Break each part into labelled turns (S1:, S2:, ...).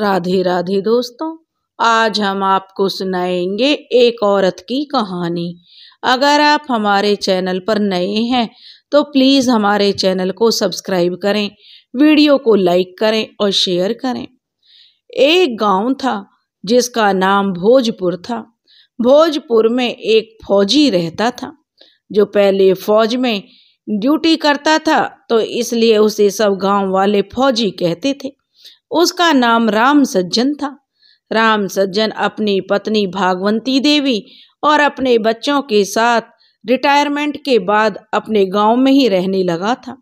S1: राधे राधे दोस्तों आज हम आपको सुनाएंगे एक औरत की कहानी अगर आप हमारे चैनल पर नए हैं तो प्लीज़ हमारे चैनल को सब्सक्राइब करें वीडियो को लाइक करें और शेयर करें एक गांव था जिसका नाम भोजपुर था भोजपुर में एक फौजी रहता था जो पहले फौज में ड्यूटी करता था तो इसलिए उसे सब गांव वाले फौजी कहते थे उसका नाम राम सज्जन था राम सज्जन अपनी पत्नी भागवंती देवी और अपने बच्चों के साथ रिटायरमेंट के बाद अपने गांव में ही रहने लगा था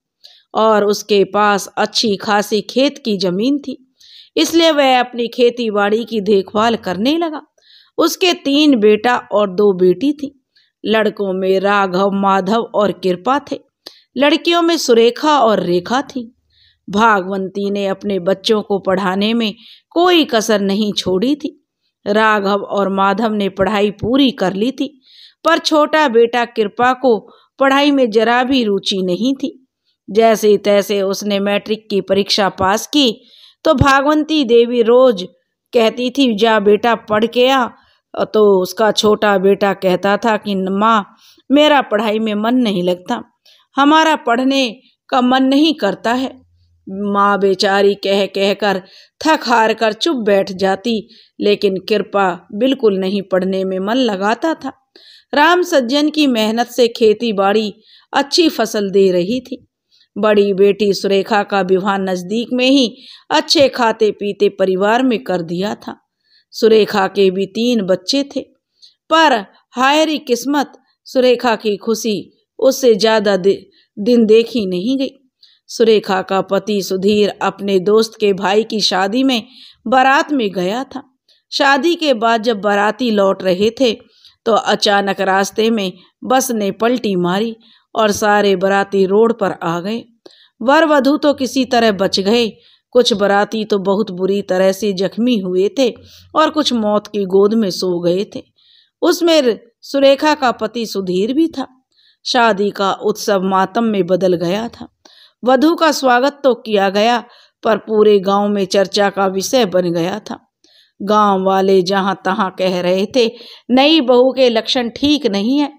S1: और उसके पास अच्छी खासी खेत की जमीन थी इसलिए वह अपनी खेती बाड़ी की देखभाल करने लगा उसके तीन बेटा और दो बेटी थी लड़कों में राघव माधव और कृपा थे लड़कियों में सुरेखा और रेखा थी भागवंती ने अपने बच्चों को पढ़ाने में कोई कसर नहीं छोड़ी थी राघव और माधव ने पढ़ाई पूरी कर ली थी पर छोटा बेटा कृपा को पढ़ाई में जरा भी रुचि नहीं थी जैसे तैसे उसने मैट्रिक की परीक्षा पास की तो भागवंती देवी रोज कहती थी जा बेटा पढ़ के आ तो उसका छोटा बेटा कहता था कि माँ मेरा पढ़ाई में मन नहीं लगता हमारा पढ़ने का मन नहीं करता है माँ बेचारी कह कह कर थक हार कर चुप बैठ जाती लेकिन कृपा बिल्कुल नहीं पढ़ने में मन लगाता था राम सज्जन की मेहनत से खेती बाड़ी अच्छी फसल दे रही थी बड़ी बेटी सुरेखा का विवाह नज़दीक में ही अच्छे खाते पीते परिवार में कर दिया था सुरेखा के भी तीन बच्चे थे पर हायरी किस्मत सुरेखा की खुशी उससे ज़्यादा दिन देखी नहीं गई सुरेखा का पति सुधीर अपने दोस्त के भाई की शादी में बारात में गया था शादी के बाद जब बाराती लौट रहे थे तो अचानक रास्ते में बस ने पलटी मारी और सारे बाराती रोड पर आ गए वर वधु तो किसी तरह बच गए कुछ बाराती तो बहुत बुरी तरह से जख्मी हुए थे और कुछ मौत की गोद में सो गए थे उसमें सुरेखा का पति सुधीर भी था शादी का उत्सव मातम में बदल गया था वधु का स्वागत तो किया गया पर पूरे गांव में चर्चा का विषय बन गया था गांव वाले जहां तहां कह रहे थे नई बहू के लक्षण ठीक नहीं है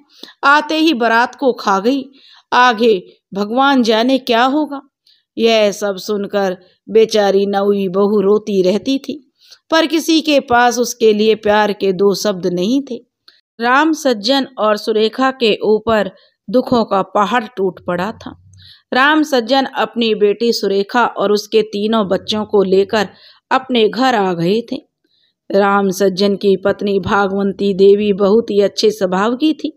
S1: आते ही बारात को खा गई आगे भगवान जाने क्या होगा यह सब सुनकर बेचारी नवी बहू रोती रहती थी पर किसी के पास उसके लिए प्यार के दो शब्द नहीं थे राम सज्जन और सुरेखा के ऊपर दुखों का पहाड़ टूट पड़ा था राम सज्जन अपनी बेटी सुरेखा और उसके तीनों बच्चों को लेकर अपने घर आ गए थे राम सज्जन की पत्नी भागवंती देवी बहुत ही अच्छे स्वभाव की थी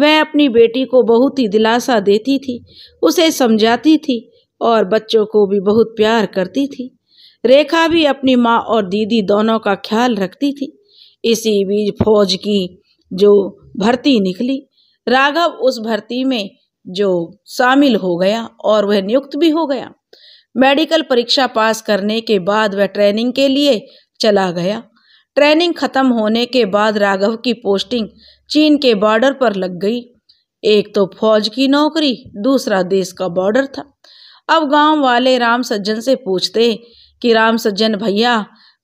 S1: वह अपनी बेटी को बहुत ही दिलासा देती थी उसे समझाती थी और बच्चों को भी बहुत प्यार करती थी रेखा भी अपनी माँ और दीदी दोनों का ख्याल रखती थी इसी बीच फौज की जो भर्ती निकली राघव उस भर्ती में जो शामिल हो गया और वह नियुक्त भी हो गया मेडिकल परीक्षा पास करने के बाद वह ट्रेनिंग के लिए चला गया ट्रेनिंग खत्म होने के बाद राघव की पोस्टिंग चीन के बॉर्डर पर लग गई एक तो फौज की नौकरी दूसरा देश का बॉर्डर था अब गांव वाले राम सज्जन से पूछते कि राम सज्जन भैया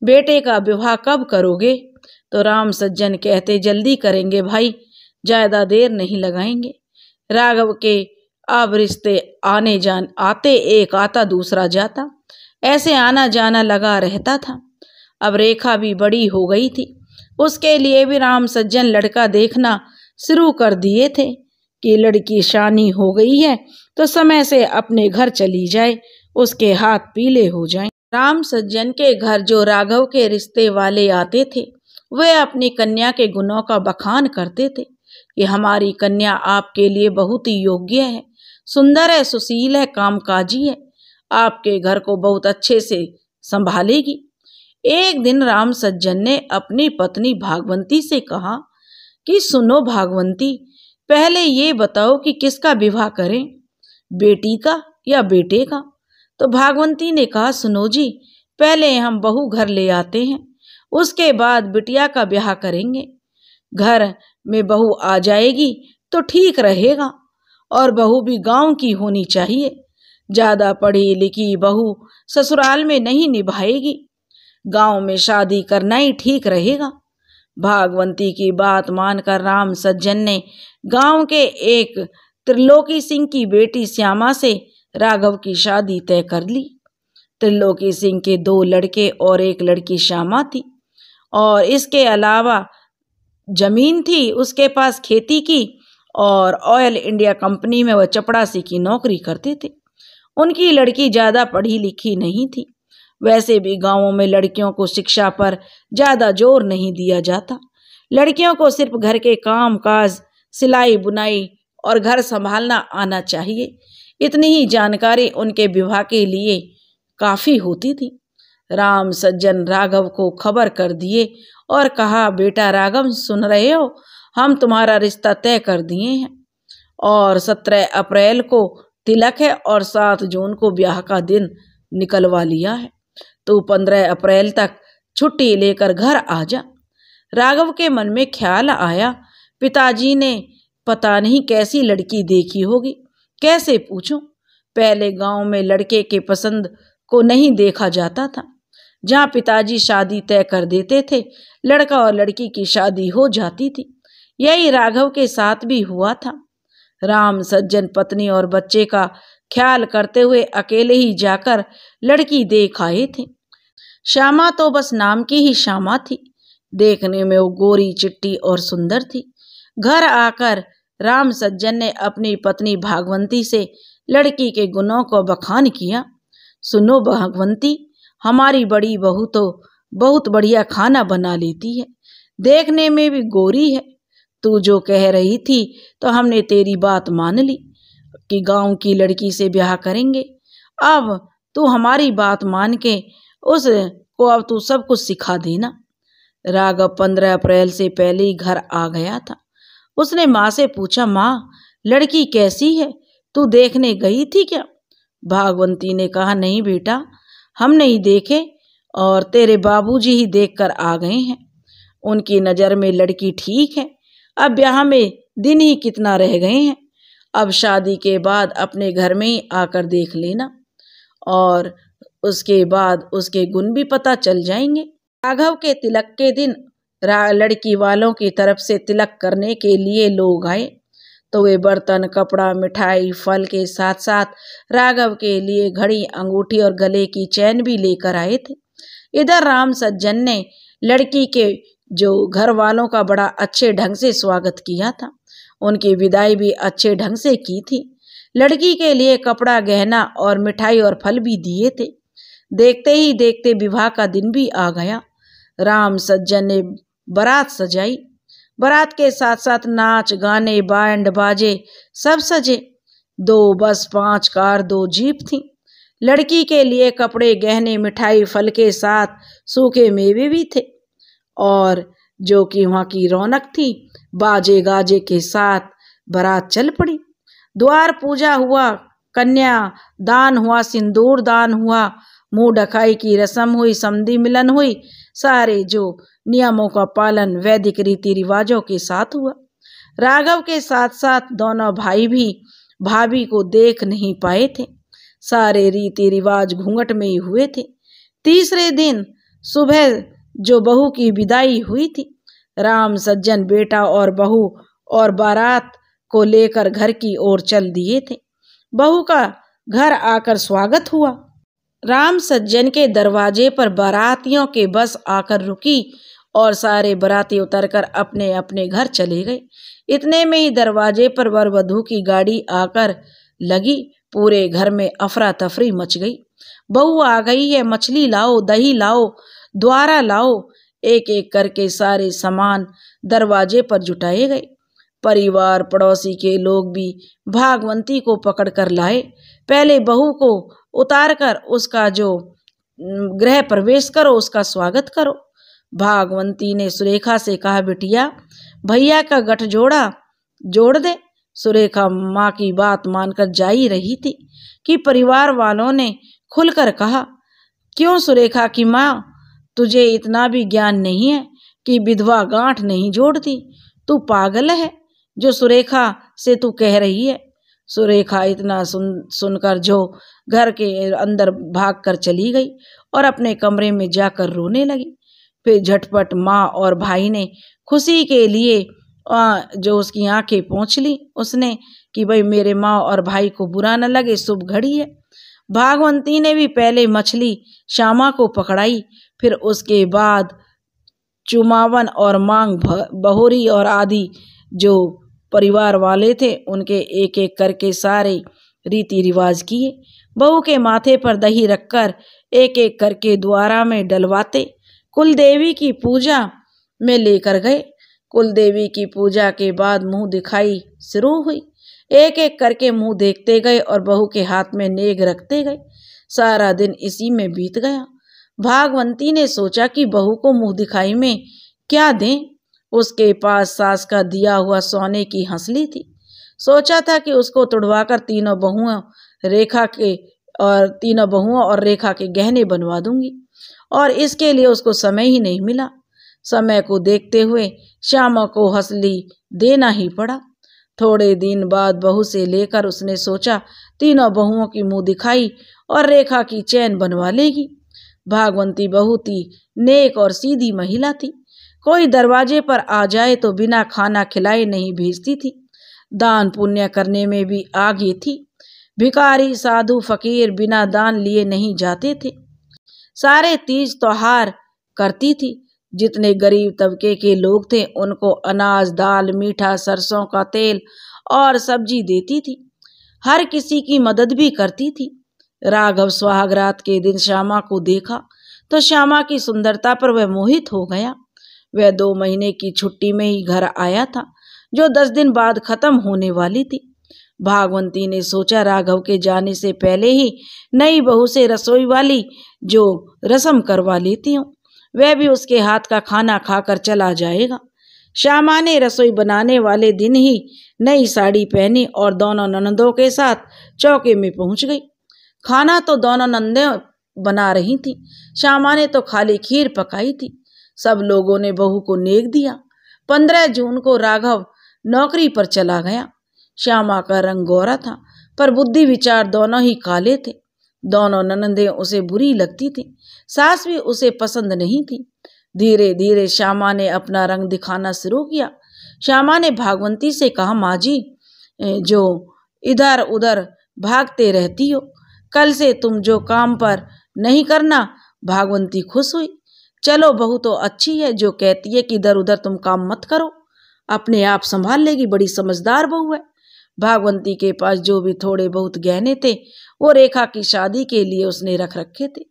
S1: बेटे का विवाह कब करोगे तो राम सज्जन कहते जल्दी करेंगे भाई ज़्यादा देर नहीं लगाएंगे राघव के अब रिश्ते आने जान आते एक आता दूसरा जाता ऐसे आना जाना लगा रहता था अब रेखा भी बड़ी हो गई थी उसके लिए भी राम सज्जन लड़का देखना शुरू कर दिए थे कि लड़की शानी हो गई है तो समय से अपने घर चली जाए उसके हाथ पीले हो जाए राम सज्जन के घर जो राघव के रिश्ते वाले आते थे वे अपनी कन्या के गुणों का बखान करते थे कि हमारी कन्या आपके लिए बहुत ही योग्य है सुंदर है सुशील है कामकाजी है आपके घर को बहुत अच्छे से संभालेगी एक दिन राम सज्जन ने अपनी पत्नी भागवंती से कहा कि सुनो भागवंती पहले ये बताओ कि किसका विवाह करें बेटी का या बेटे का तो भागवंती ने कहा सुनो जी पहले हम बहू घर ले आते हैं उसके बाद बिटिया का ब्याह करेंगे घर में बहू आ जाएगी तो ठीक रहेगा और बहू भी गांव की होनी चाहिए ज़्यादा पढ़ी लिखी बहू ससुराल में नहीं निभाएगी गांव में शादी करना ही ठीक रहेगा भागवंती की बात मानकर राम सज्जन ने गांव के एक त्रिलोकी सिंह की बेटी श्यामा से राघव की शादी तय कर ली त्रिलोकी सिंह के दो लड़के और एक लड़की श्यामा थी और इसके अलावा ज़मीन थी उसके पास खेती की और ऑयल इंडिया कंपनी में वह चपड़ासी की नौकरी करते थे उनकी लड़की ज़्यादा पढ़ी लिखी नहीं थी वैसे भी गांवों में लड़कियों को शिक्षा पर ज़्यादा जोर नहीं दिया जाता लड़कियों को सिर्फ घर के काम काज सिलाई बुनाई और घर संभालना आना चाहिए इतनी ही जानकारी उनके विवाह के लिए काफ़ी होती थी राम सज्जन राघव को खबर कर दिए और कहा बेटा राघव सुन रहे हो हम तुम्हारा रिश्ता तय कर दिए हैं और सत्रह अप्रैल को तिलक है और सात जून को ब्याह का दिन निकलवा लिया है तो पंद्रह अप्रैल तक छुट्टी लेकर घर आ जा राघव के मन में ख्याल आया पिताजी ने पता नहीं कैसी लड़की देखी होगी कैसे पूछूं पहले गांव में लड़के के पसंद को नहीं देखा जाता था जहाँ पिताजी शादी तय कर देते थे लड़का और लड़की की शादी हो जाती थी यही राघव के साथ भी हुआ था राम सज्जन पत्नी और बच्चे का ख्याल करते हुए अकेले ही जाकर लड़की देख आए थे श्यामा तो बस नाम की ही श्यामा थी देखने में वो गोरी चिट्टी और सुंदर थी घर आकर राम सज्जन ने अपनी पत्नी भागवंती से लड़की के गुणों को बखान किया सुनो भागवंती हमारी बड़ी बहू तो बहुत बढ़िया खाना बना लेती है देखने में भी गोरी है तू जो कह रही थी तो हमने तेरी बात मान ली कि गांव की लड़की से ब्याह करेंगे अब तू हमारी बात मान के उस को अब तू सब कुछ सिखा देना राघव पंद्रह अप्रैल से पहले ही घर आ गया था उसने माँ से पूछा माँ लड़की कैसी है तू देखने गई थी क्या भागवंती ने कहा नहीं बेटा हम नहीं देखे और तेरे बाबूजी ही देख कर आ गए हैं उनकी नज़र में लड़की ठीक है अब ब्याह में दिन ही कितना रह गए हैं अब शादी के बाद अपने घर में ही आकर देख लेना और उसके बाद उसके गुण भी पता चल जाएंगे राघव के तिलक के दिन लड़की वालों की तरफ से तिलक करने के लिए लोग आए तो वे बर्तन कपड़ा मिठाई फल के साथ साथ राघव के लिए घड़ी अंगूठी और गले की चैन भी लेकर आए थे इधर राम सज्जन ने लड़की के जो घर वालों का बड़ा अच्छे ढंग से स्वागत किया था उनकी विदाई भी अच्छे ढंग से की थी लड़की के लिए कपड़ा गहना और मिठाई और फल भी दिए थे देखते ही देखते विवाह का दिन भी आ गया राम सज्जन ने बारात सजाई बारात के साथ साथ नाच गाने बैंड बाजे सब सजे दो बस पांच कार दो जीप थी लड़की के लिए कपड़े गहने मिठाई फल के साथ सूखे मेवे भी थे और जो कि वहाँ की रौनक थी बाजे गाजे के साथ बारात चल पड़ी द्वार पूजा हुआ कन्या दान हुआ सिंदूर दान हुआ मुंह डखाई की रसम हुई समधि मिलन हुई सारे जो नियमों का पालन वैदिक रीति रिवाजों के साथ हुआ राघव के साथ साथ दोनों भाई भी भाभी को देख नहीं पाए थे सारे रीति रिवाज घूंघट में ही हुए थे तीसरे दिन सुबह जो बहू की विदाई हुई थी राम सज्जन बेटा और बहू और बारात को लेकर घर की ओर चल दिए थे बहू का घर आकर स्वागत हुआ राम सज्जन के दरवाजे पर बारातियों के बस आकर रुकी और सारे बराती उतरकर अपने अपने घर चले गए इतने में ही दरवाजे पर वर वधु की गाड़ी आकर लगी पूरे घर में अफरा तफरी मच गई बहू आ गई है मछली लाओ दही लाओ द्वारा लाओ एक एक करके सारे सामान दरवाजे पर जुटाए गए परिवार पड़ोसी के लोग भी भागवंती को पकड़कर लाए पहले बहू को उतार कर उसका जो गृह प्रवेश करो उसका स्वागत करो भागवंती ने सुरेखा से कहा बिटिया भैया का गठ जोड़ा जोड़ दे सुरेखा माँ की बात मानकर जा ही रही थी कि परिवार वालों ने खुलकर कहा क्यों सुरेखा की माँ तुझे इतना भी ज्ञान नहीं है कि विधवा गांठ नहीं जोड़ती तू पागल है जो सुरेखा से तू कह रही है सुरेखा इतना सुन सुनकर जो घर के अंदर भाग कर चली गई और अपने कमरे में जाकर रोने लगी फिर झटपट माँ और भाई ने खुशी के लिए जो उसकी आंखें पहुँच ली उसने कि भाई मेरे माँ और भाई को बुरा न लगे शुभ घड़ी है भागवंती ने भी पहले मछली श्यामा को पकड़ाई फिर उसके बाद चुमावन और मांग बहोरी और आदि जो परिवार वाले थे उनके एक एक करके सारे रीति रिवाज किए बहू के माथे पर दही रखकर एक एक करके द्वारा में डलवाते कुल देवी की पूजा में लेकर गए कुलदेवी की पूजा के बाद मुंह दिखाई शुरू हुई एक एक करके मुंह देखते गए और बहू के हाथ में नेग रखते गए सारा दिन इसी में बीत गया भागवंती ने सोचा कि बहू को मुंह दिखाई में क्या दें उसके पास सास का दिया हुआ सोने की हंसली थी सोचा था कि उसको तुड़वाकर तीनों बहुओं रेखा के और तीनों बहुओं और रेखा के गहने बनवा दूंगी और इसके लिए उसको समय ही नहीं मिला समय को देखते हुए श्यामा को हंसली देना ही पड़ा थोड़े दिन बाद बहू से लेकर उसने सोचा तीनों बहुओं की मुंह दिखाई और रेखा की चैन बनवा लेगी भागवंती बहू थी नेक और सीधी महिला थी कोई दरवाजे पर आ जाए तो बिना खाना खिलाए नहीं भेजती थी दान पुण्य करने में भी आगे थी भिकारी साधु फकीर बिना दान लिए नहीं जाते थे सारे तीज त्योहार करती थी जितने गरीब तबके के लोग थे उनको अनाज दाल मीठा सरसों का तेल और सब्जी देती थी हर किसी की मदद भी करती थी राघव सुहागरात के दिन श्यामा को देखा तो श्यामा की सुंदरता पर वह मोहित हो गया वह दो महीने की छुट्टी में ही घर आया था जो दस दिन बाद खत्म होने वाली थी भागवंती ने सोचा राघव के जाने से पहले ही नई बहू से रसोई वाली जो रसम करवा लेती हूँ वह भी उसके हाथ का खाना खाकर चला जाएगा श्यामा ने रसोई बनाने वाले दिन ही नई साड़ी पहनी और दोनों नंदों के साथ चौके में पहुंच गई खाना तो दोनों नंदे बना रही थी श्यामा ने तो खाली खीर पकाई थी सब लोगों ने बहू को नेक दिया पंद्रह जून को राघव नौकरी पर चला गया श्यामा का रंग गोरा था पर बुद्धि विचार दोनों ही काले थे दोनों ननंदें उसे बुरी लगती थीं सास भी उसे पसंद नहीं थी धीरे धीरे श्यामा ने अपना रंग दिखाना शुरू किया श्यामा ने भागवंती से कहा माँ जी जो इधर उधर भागते रहती हो कल से तुम जो काम पर नहीं करना भागवंती खुश हुई चलो बहू तो अच्छी है जो कहती है कि इधर उधर तुम काम मत करो अपने आप संभाल लेगी बड़ी समझदार बहू है भागवंती के पास जो भी थोड़े बहुत गहने थे वो रेखा की शादी के लिए उसने रख रखे थे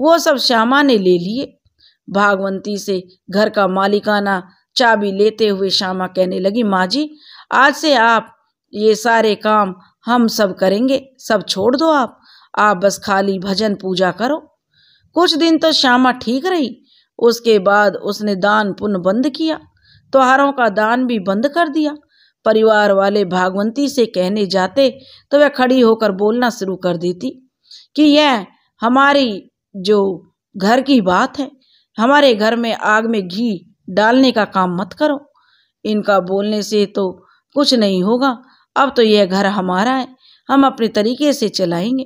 S1: वो सब श्यामा ने ले लिए भागवंती से घर का मालिकाना चाबी लेते हुए श्यामा कहने लगी माँ जी आज से आप ये सारे काम हम सब करेंगे सब छोड़ दो आप आप बस खाली भजन पूजा करो कुछ दिन तो श्यामा ठीक रही उसके बाद उसने दान पुनः बंद किया त्योहारों का दान भी बंद कर दिया परिवार वाले भागवंती से कहने जाते तो वह खड़ी होकर बोलना शुरू कर देती कि यह हमारी जो घर की बात है हमारे घर में आग में घी डालने का काम मत करो इनका बोलने से तो कुछ नहीं होगा अब तो यह घर हमारा है हम अपने तरीके से चलाएंगे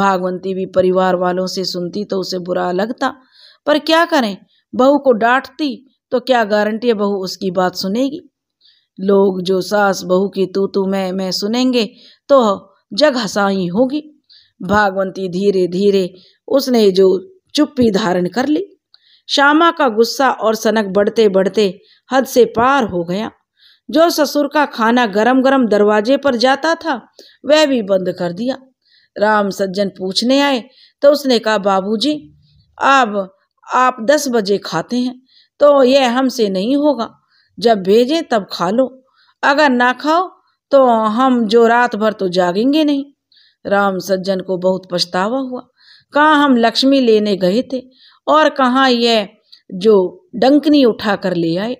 S1: भागवंती भी परिवार वालों से सुनती तो उसे बुरा लगता पर क्या करें बहू को डांटती तो क्या गारंटी है बहू उसकी बात सुनेगी लोग जो सास बहू की तू तू मैं मैं सुनेंगे तो जग हसाई होगी भागवंती धीरे धीरे उसने जो चुप्पी धारण कर ली श्यामा का गुस्सा और सनक बढ़ते बढ़ते हद से पार हो गया जो ससुर का खाना गरम गरम दरवाजे पर जाता था वह भी बंद कर दिया राम सज्जन पूछने आए तो उसने कहा बाबूजी आप आप दस बजे खाते हैं तो यह हमसे नहीं होगा जब भेजें तब खा लो अगर ना खाओ तो हम जो रात भर तो जागेंगे नहीं राम सज्जन को बहुत पछतावा हुआ कहाँ हम लक्ष्मी लेने गए थे और कहाँ यह जो डंकनी उठा कर ले आए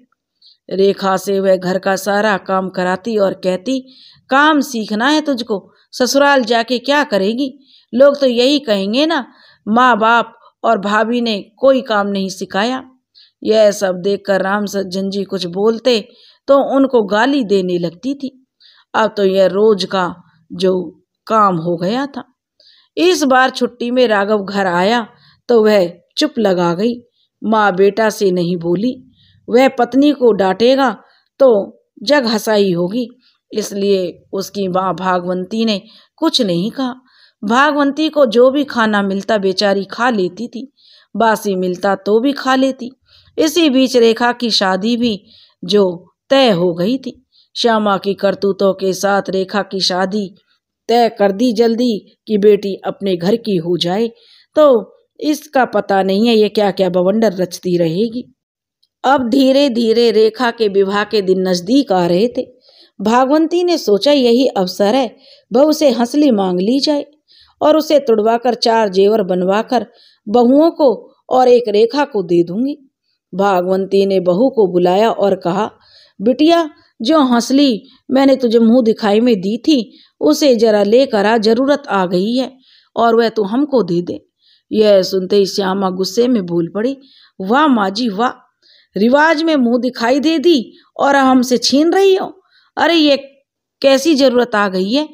S1: रेखा से वह घर का सारा काम कराती और कहती काम सीखना है तुझको ससुराल जाके क्या करेगी लोग तो यही कहेंगे ना माँ बाप और भाभी ने कोई काम नहीं सिखाया यह सब देखकर राम सज्जन जी कुछ बोलते तो उनको गाली देने लगती थी अब तो यह रोज का जो काम हो गया था इस बार छुट्टी में राघव घर आया तो वह चुप लगा गई माँ बेटा से नहीं बोली वह पत्नी को डांटेगा तो जग हसाई होगी इसलिए उसकी माँ भागवंती ने कुछ नहीं कहा भागवंती को जो भी खाना मिलता बेचारी खा लेती थी बासी मिलता तो भी खा लेती इसी बीच रेखा की शादी भी जो तय हो गई थी श्यामा की करतूतों के साथ रेखा की शादी तय कर दी जल्दी कि बेटी अपने घर की हो जाए तो इसका पता नहीं है ये क्या क्या बवंडर रचती रहेगी अब धीरे धीरे रेखा के विवाह के दिन नज़दीक आ रहे थे भागवंती ने सोचा यही अवसर है बहू से हंसली मांग ली जाए और उसे तुड़वाकर चार जेवर बनवाकर बहुओं को और एक रेखा को दे दूंगी भागवंती ने बहू को बुलाया और कहा बिटिया जो हंसली मैंने तुझे मुंह दिखाई में दी थी उसे जरा लेकर आ जरूरत आ गई है और वह तू तो हमको दे दे यह सुनते ही श्यामा गुस्से में भूल पड़ी वाह माँ जी वाह रिवाज में मुंह दिखाई दे दी और हमसे छीन रही हो अरे ये कैसी जरूरत आ गई है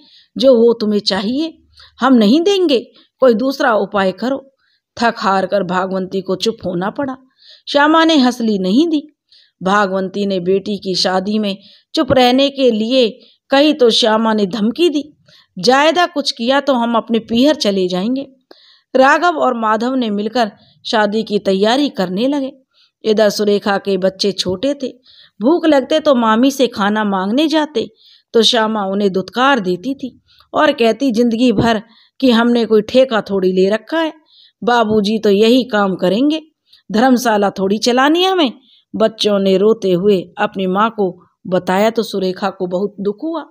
S1: जो वो तुम्हें चाहिए हम नहीं देंगे कोई दूसरा उपाय करो थक हार कर भागवंती को चुप होना पड़ा श्यामा ने हंसली नहीं दी भागवंती ने बेटी की शादी में चुप रहने के लिए कही तो श्यामा ने धमकी दी जायदा कुछ किया तो हम अपने पीहर चले जाएंगे राघव और माधव ने मिलकर शादी की तैयारी करने लगे इधर सुरेखा के बच्चे छोटे थे भूख लगते तो मामी से खाना मांगने जाते तो श्यामा उन्हें दुत्कार देती थी और कहती जिंदगी भर कि हमने कोई ठेका थोड़ी ले रखा है बाबूजी तो यही काम करेंगे धर्मशाला थोड़ी चलानी हमें बच्चों ने रोते हुए अपनी माँ को बताया तो सुरेखा को बहुत दुख हुआ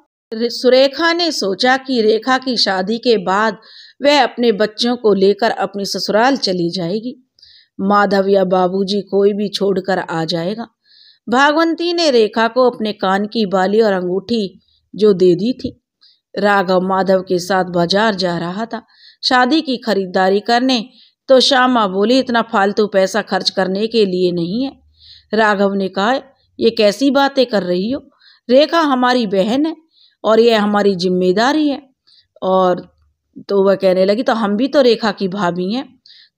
S1: सुरेखा ने सोचा कि रेखा की शादी के बाद वह अपने बच्चों को लेकर अपनी ससुराल चली जाएगी माधव या बाबूजी कोई भी छोड़कर आ जाएगा भागवंती ने रेखा को अपने कान की बाली और अंगूठी जो दे दी थी राघव माधव के साथ बाजार जा रहा था शादी की खरीदारी करने तो श्यामा बोली इतना फालतू पैसा खर्च करने के लिए नहीं है राघव ने कहा ये कैसी बातें कर रही हो रेखा हमारी बहन है और ये हमारी जिम्मेदारी है और तो वह कहने लगी तो हम भी तो रेखा की भाभी हैं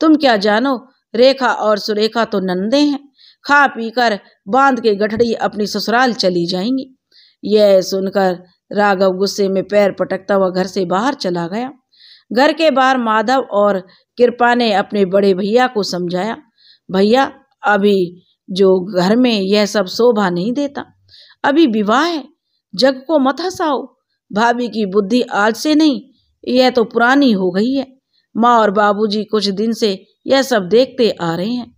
S1: तुम क्या जानो रेखा और सुरेखा तो नंदे हैं खा पी कर बांध के गठड़ी अपनी ससुराल चली जाएंगी यह सुनकर राघव गुस्से में पैर पटकता हुआ घर से बाहर चला गया घर के बाहर माधव और कृपा ने अपने बड़े भैया को समझाया भैया अभी जो घर में यह सब शोभा नहीं देता अभी विवाह है जग को मत हंसाओ भाभी की बुद्धि आज से नहीं यह तो पुरानी हो गई है माँ और बाबूजी कुछ दिन से यह सब देखते आ रहे हैं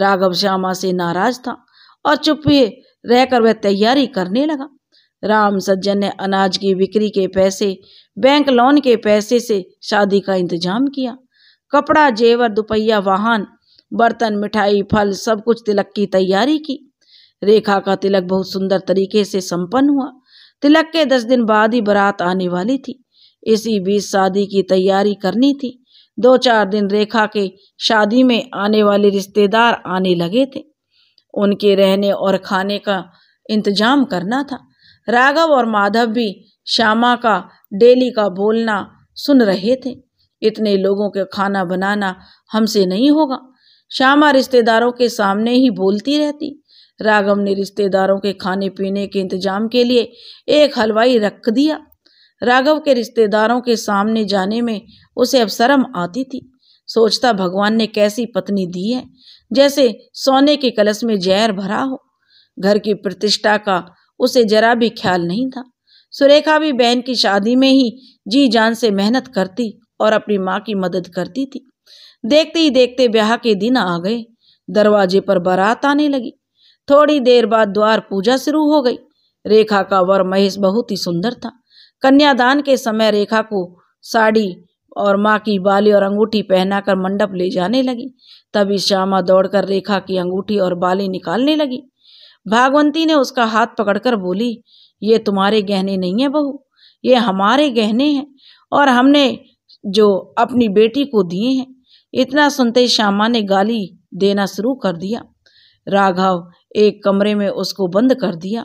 S1: राघव श्यामा से नाराज था और चुप रहकर वह तैयारी करने लगा राम सज्जन ने अनाज की बिक्री के पैसे बैंक लोन के पैसे से शादी का इंतजाम किया कपड़ा जेवर दुपहिया वाहन बर्तन मिठाई फल सब कुछ तिलक की तैयारी की रेखा का तिलक बहुत सुंदर तरीके से संपन्न हुआ तिलक के दस दिन बाद ही बारात आने वाली थी इसी बीच शादी की तैयारी करनी थी दो चार दिन रेखा के शादी में आने वाले रिश्तेदार आने लगे थे उनके रहने और खाने का इंतजाम करना था राघव और माधव भी श्यामा का डेली का बोलना सुन रहे थे इतने लोगों के खाना बनाना हमसे नहीं होगा श्यामा रिश्तेदारों के सामने ही बोलती रहती राघव ने रिश्तेदारों के खाने पीने के इंतजाम के लिए एक हलवाई रख दिया राघव के रिश्तेदारों के सामने जाने में उसे अब शर्म आती थी सोचता भगवान ने कैसी पत्नी दी है जैसे सोने के कलश में जहर भरा हो घर की प्रतिष्ठा का उसे जरा भी ख्याल नहीं था सुरेखा भी बहन की शादी में ही जी जान से मेहनत करती और अपनी माँ की मदद करती थी देखते ही देखते ब्याह के दिन आ गए दरवाजे पर बारात आने लगी थोड़ी देर बाद द्वार पूजा शुरू हो गई रेखा का वर महेश बहुत ही सुंदर था कन्यादान के समय रेखा को साड़ी और माँ की बाली और अंगूठी पहनाकर मंडप ले जाने लगी तभी श्यामा दौड़कर रेखा की अंगूठी और बाली निकालने लगी भागवंती ने उसका हाथ पकड़कर बोली ये तुम्हारे गहने नहीं है बहू ये हमारे गहने हैं और हमने जो अपनी बेटी को दिए हैं इतना सुनते श्यामा ने गाली देना शुरू कर दिया राघव एक कमरे में उसको बंद कर दिया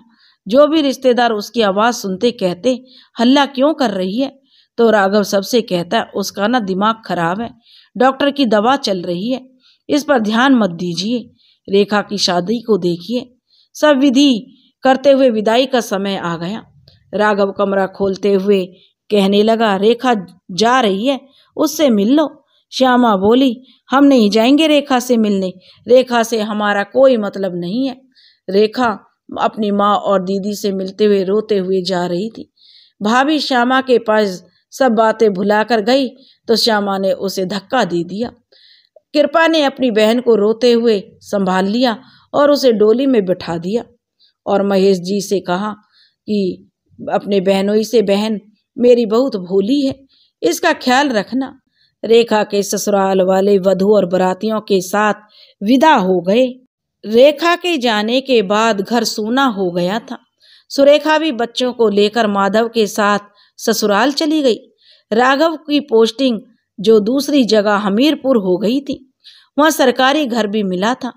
S1: जो भी रिश्तेदार उसकी आवाज़ सुनते कहते हल्ला क्यों कर रही है तो राघव सबसे कहता है उसका ना दिमाग खराब है डॉक्टर की दवा चल रही है इस पर ध्यान मत दीजिए रेखा की शादी को देखिए सब विधि करते हुए विदाई का समय आ गया राघव कमरा खोलते हुए कहने लगा रेखा जा रही है उससे मिल लो श्यामा बोली हम नहीं जाएंगे रेखा से मिलने रेखा से हमारा कोई मतलब नहीं है रेखा अपनी माँ और दीदी से मिलते हुए रोते हुए जा रही थी भाभी श्यामा के पास सब बातें भुलाकर गई तो श्यामा ने उसे धक्का दे दिया कृपा ने अपनी बहन को रोते हुए संभाल लिया और उसे डोली में बिठा दिया और महेश जी से कहा कि अपने बहनोई से बहन मेरी बहुत भोली है इसका ख्याल रखना रेखा के ससुराल वाले वधु और बरातियों के साथ विदा हो गए रेखा के जाने के बाद घर सोना हो गया था सुरेखा भी बच्चों को लेकर माधव के साथ ससुराल चली गई राघव की पोस्टिंग जो दूसरी जगह हमीरपुर हो गई थी वहाँ सरकारी घर भी मिला था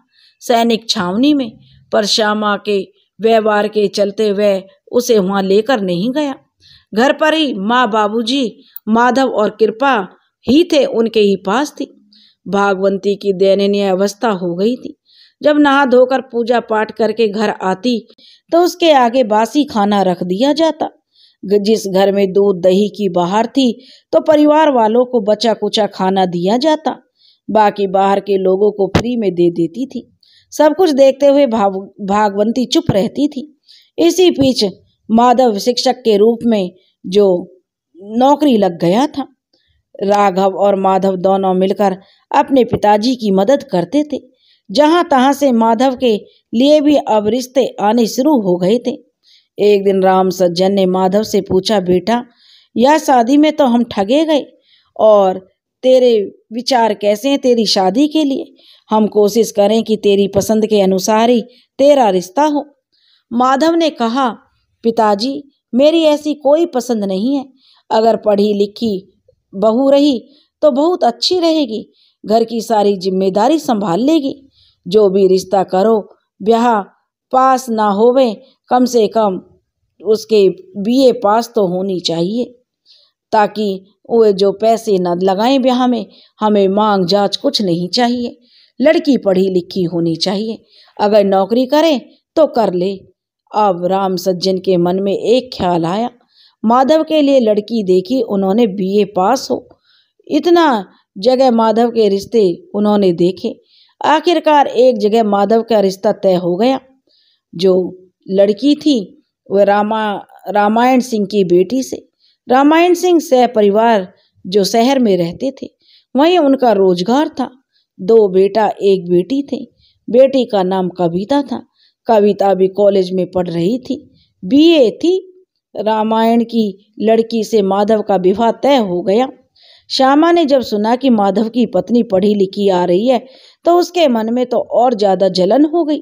S1: सैनिक छावनी में पर श्यामा के व्यवहार के चलते वह उसे वहाँ लेकर नहीं गया घर पर ही माँ बाबूजी माधव और कृपा ही थे उनके ही पास थी भागवंती की दयनीय अवस्था हो गई थी जब नहा धोकर पूजा पाठ करके घर आती तो उसके आगे बासी खाना रख दिया जाता जिस घर में दूध दही की बाहर थी तो परिवार वालों को बचा कुचा खाना दिया जाता बाकी बाहर के लोगों को फ्री में दे देती थी सब कुछ देखते हुए भाव भागवंती चुप रहती थी इसी बीच माधव शिक्षक के रूप में जो नौकरी लग गया था राघव और माधव दोनों मिलकर अपने पिताजी की मदद करते थे जहां तहां से माधव के लिए भी अब रिश्ते आने शुरू हो गए थे एक दिन राम सज्जन ने माधव से पूछा बेटा यह शादी में तो हम ठगे गए और तेरे विचार कैसे हैं तेरी शादी के लिए हम कोशिश करें कि तेरी पसंद के अनुसार ही तेरा रिश्ता हो माधव ने कहा पिताजी मेरी ऐसी कोई पसंद नहीं है अगर पढ़ी लिखी बहू रही तो बहुत अच्छी रहेगी घर की सारी जिम्मेदारी संभाल लेगी जो भी रिश्ता करो ब्याह पास ना होवे कम से कम उसके बीए पास तो होनी चाहिए ताकि वे जो पैसे न लगाएं ब्याह में हमें मांग जांच कुछ नहीं चाहिए लड़की पढ़ी लिखी होनी चाहिए अगर नौकरी करे तो कर ले अब राम सज्जन के मन में एक ख्याल आया माधव के लिए लड़की देखी उन्होंने बीए पास हो इतना जगह माधव के रिश्ते उन्होंने देखे आखिरकार एक जगह माधव का रिश्ता तय हो गया जो लड़की थी वह रामा रामायण सिंह की बेटी से रामायण सिंह सह परिवार जो शहर में रहते थे वहीं उनका रोजगार था दो बेटा एक बेटी थे बेटी का नाम कविता था कविता भी कॉलेज में पढ़ रही थी बीए थी रामायण की लड़की से माधव का विवाह तय हो गया श्यामा ने जब सुना कि माधव की पत्नी पढ़ी लिखी आ रही है तो उसके मन में तो और ज़्यादा जलन हो गई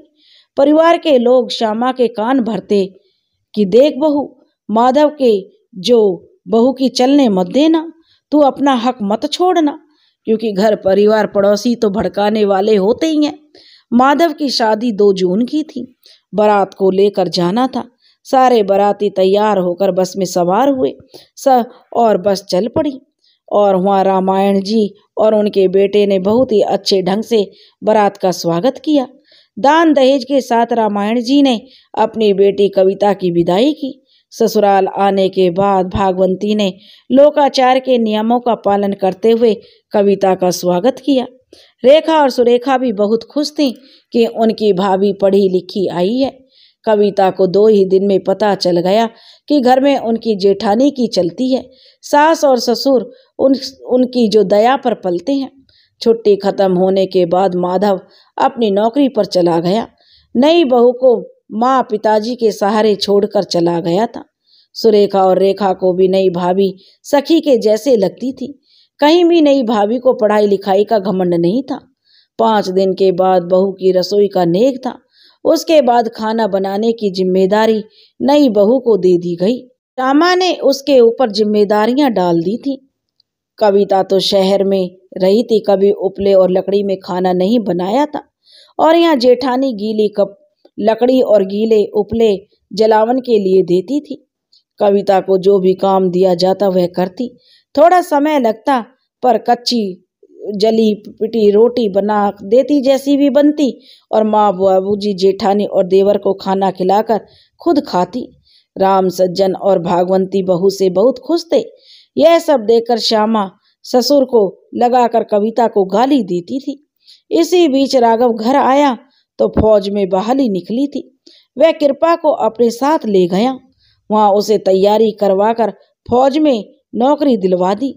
S1: परिवार के लोग श्यामा के कान भरते कि देख बहू माधव के जो बहू की चलने मत देना तू अपना हक मत छोड़ना क्योंकि घर परिवार पड़ोसी तो भड़काने वाले होते ही हैं माधव की शादी दो जून की थी बारात को लेकर जाना था सारे बाराती तैयार होकर बस में सवार हुए स और बस चल पड़ी और वहाँ रामायण जी और उनके बेटे ने बहुत ही अच्छे ढंग से बारात का स्वागत किया दान दहेज के साथ रामायण जी ने अपनी बेटी कविता की विदाई की ससुराल आने के बाद भागवंती ने लोकाचार के नियमों का पालन करते हुए कविता का स्वागत किया रेखा और सुरेखा भी बहुत खुश थीं कि उनकी भाभी पढ़ी लिखी आई है कविता को दो ही दिन में पता चल गया कि घर में उनकी जेठानी की चलती है सास और ससुर उन उनकी जो दया पर पलते हैं छुट्टी खत्म होने के बाद माधव अपनी नौकरी पर चला गया नई बहू को माँ पिताजी के सहारे छोड़कर चला गया था सुरेखा और रेखा को भी नई भाभी सखी के जैसे लगती थी कहीं भी नई भाभी को पढ़ाई लिखाई का घमंड नहीं था पाँच दिन के बाद बहू की रसोई का नेक था उसके बाद खाना बनाने की जिम्मेदारी नई बहू को दे दी गई श्यामा ने उसके ऊपर जिम्मेदारियां डाल दी थी कविता तो शहर में रही थी कभी उपले और लकड़ी में खाना नहीं बनाया था और यहाँ जेठानी गीली कप लकड़ी और गीले उपले जलावन के लिए देती थी कविता को जो भी काम दिया जाता वह करती थोड़ा समय लगता पर कच्ची जली पिटी रोटी बना देती जैसी भी बनती और माँ बाबू जी जेठानी और देवर को खाना खिलाकर खुद खाती राम सज्जन और भागवंती बहू से बहुत खुश थे यह सब देखकर श्यामा ससुर को लगाकर कविता को गाली देती थी इसी बीच राघव घर आया तो फौज में बहाली निकली थी वह कृपा को अपने साथ ले गया वहाँ उसे तैयारी करवाकर फौज में नौकरी दिलवा दी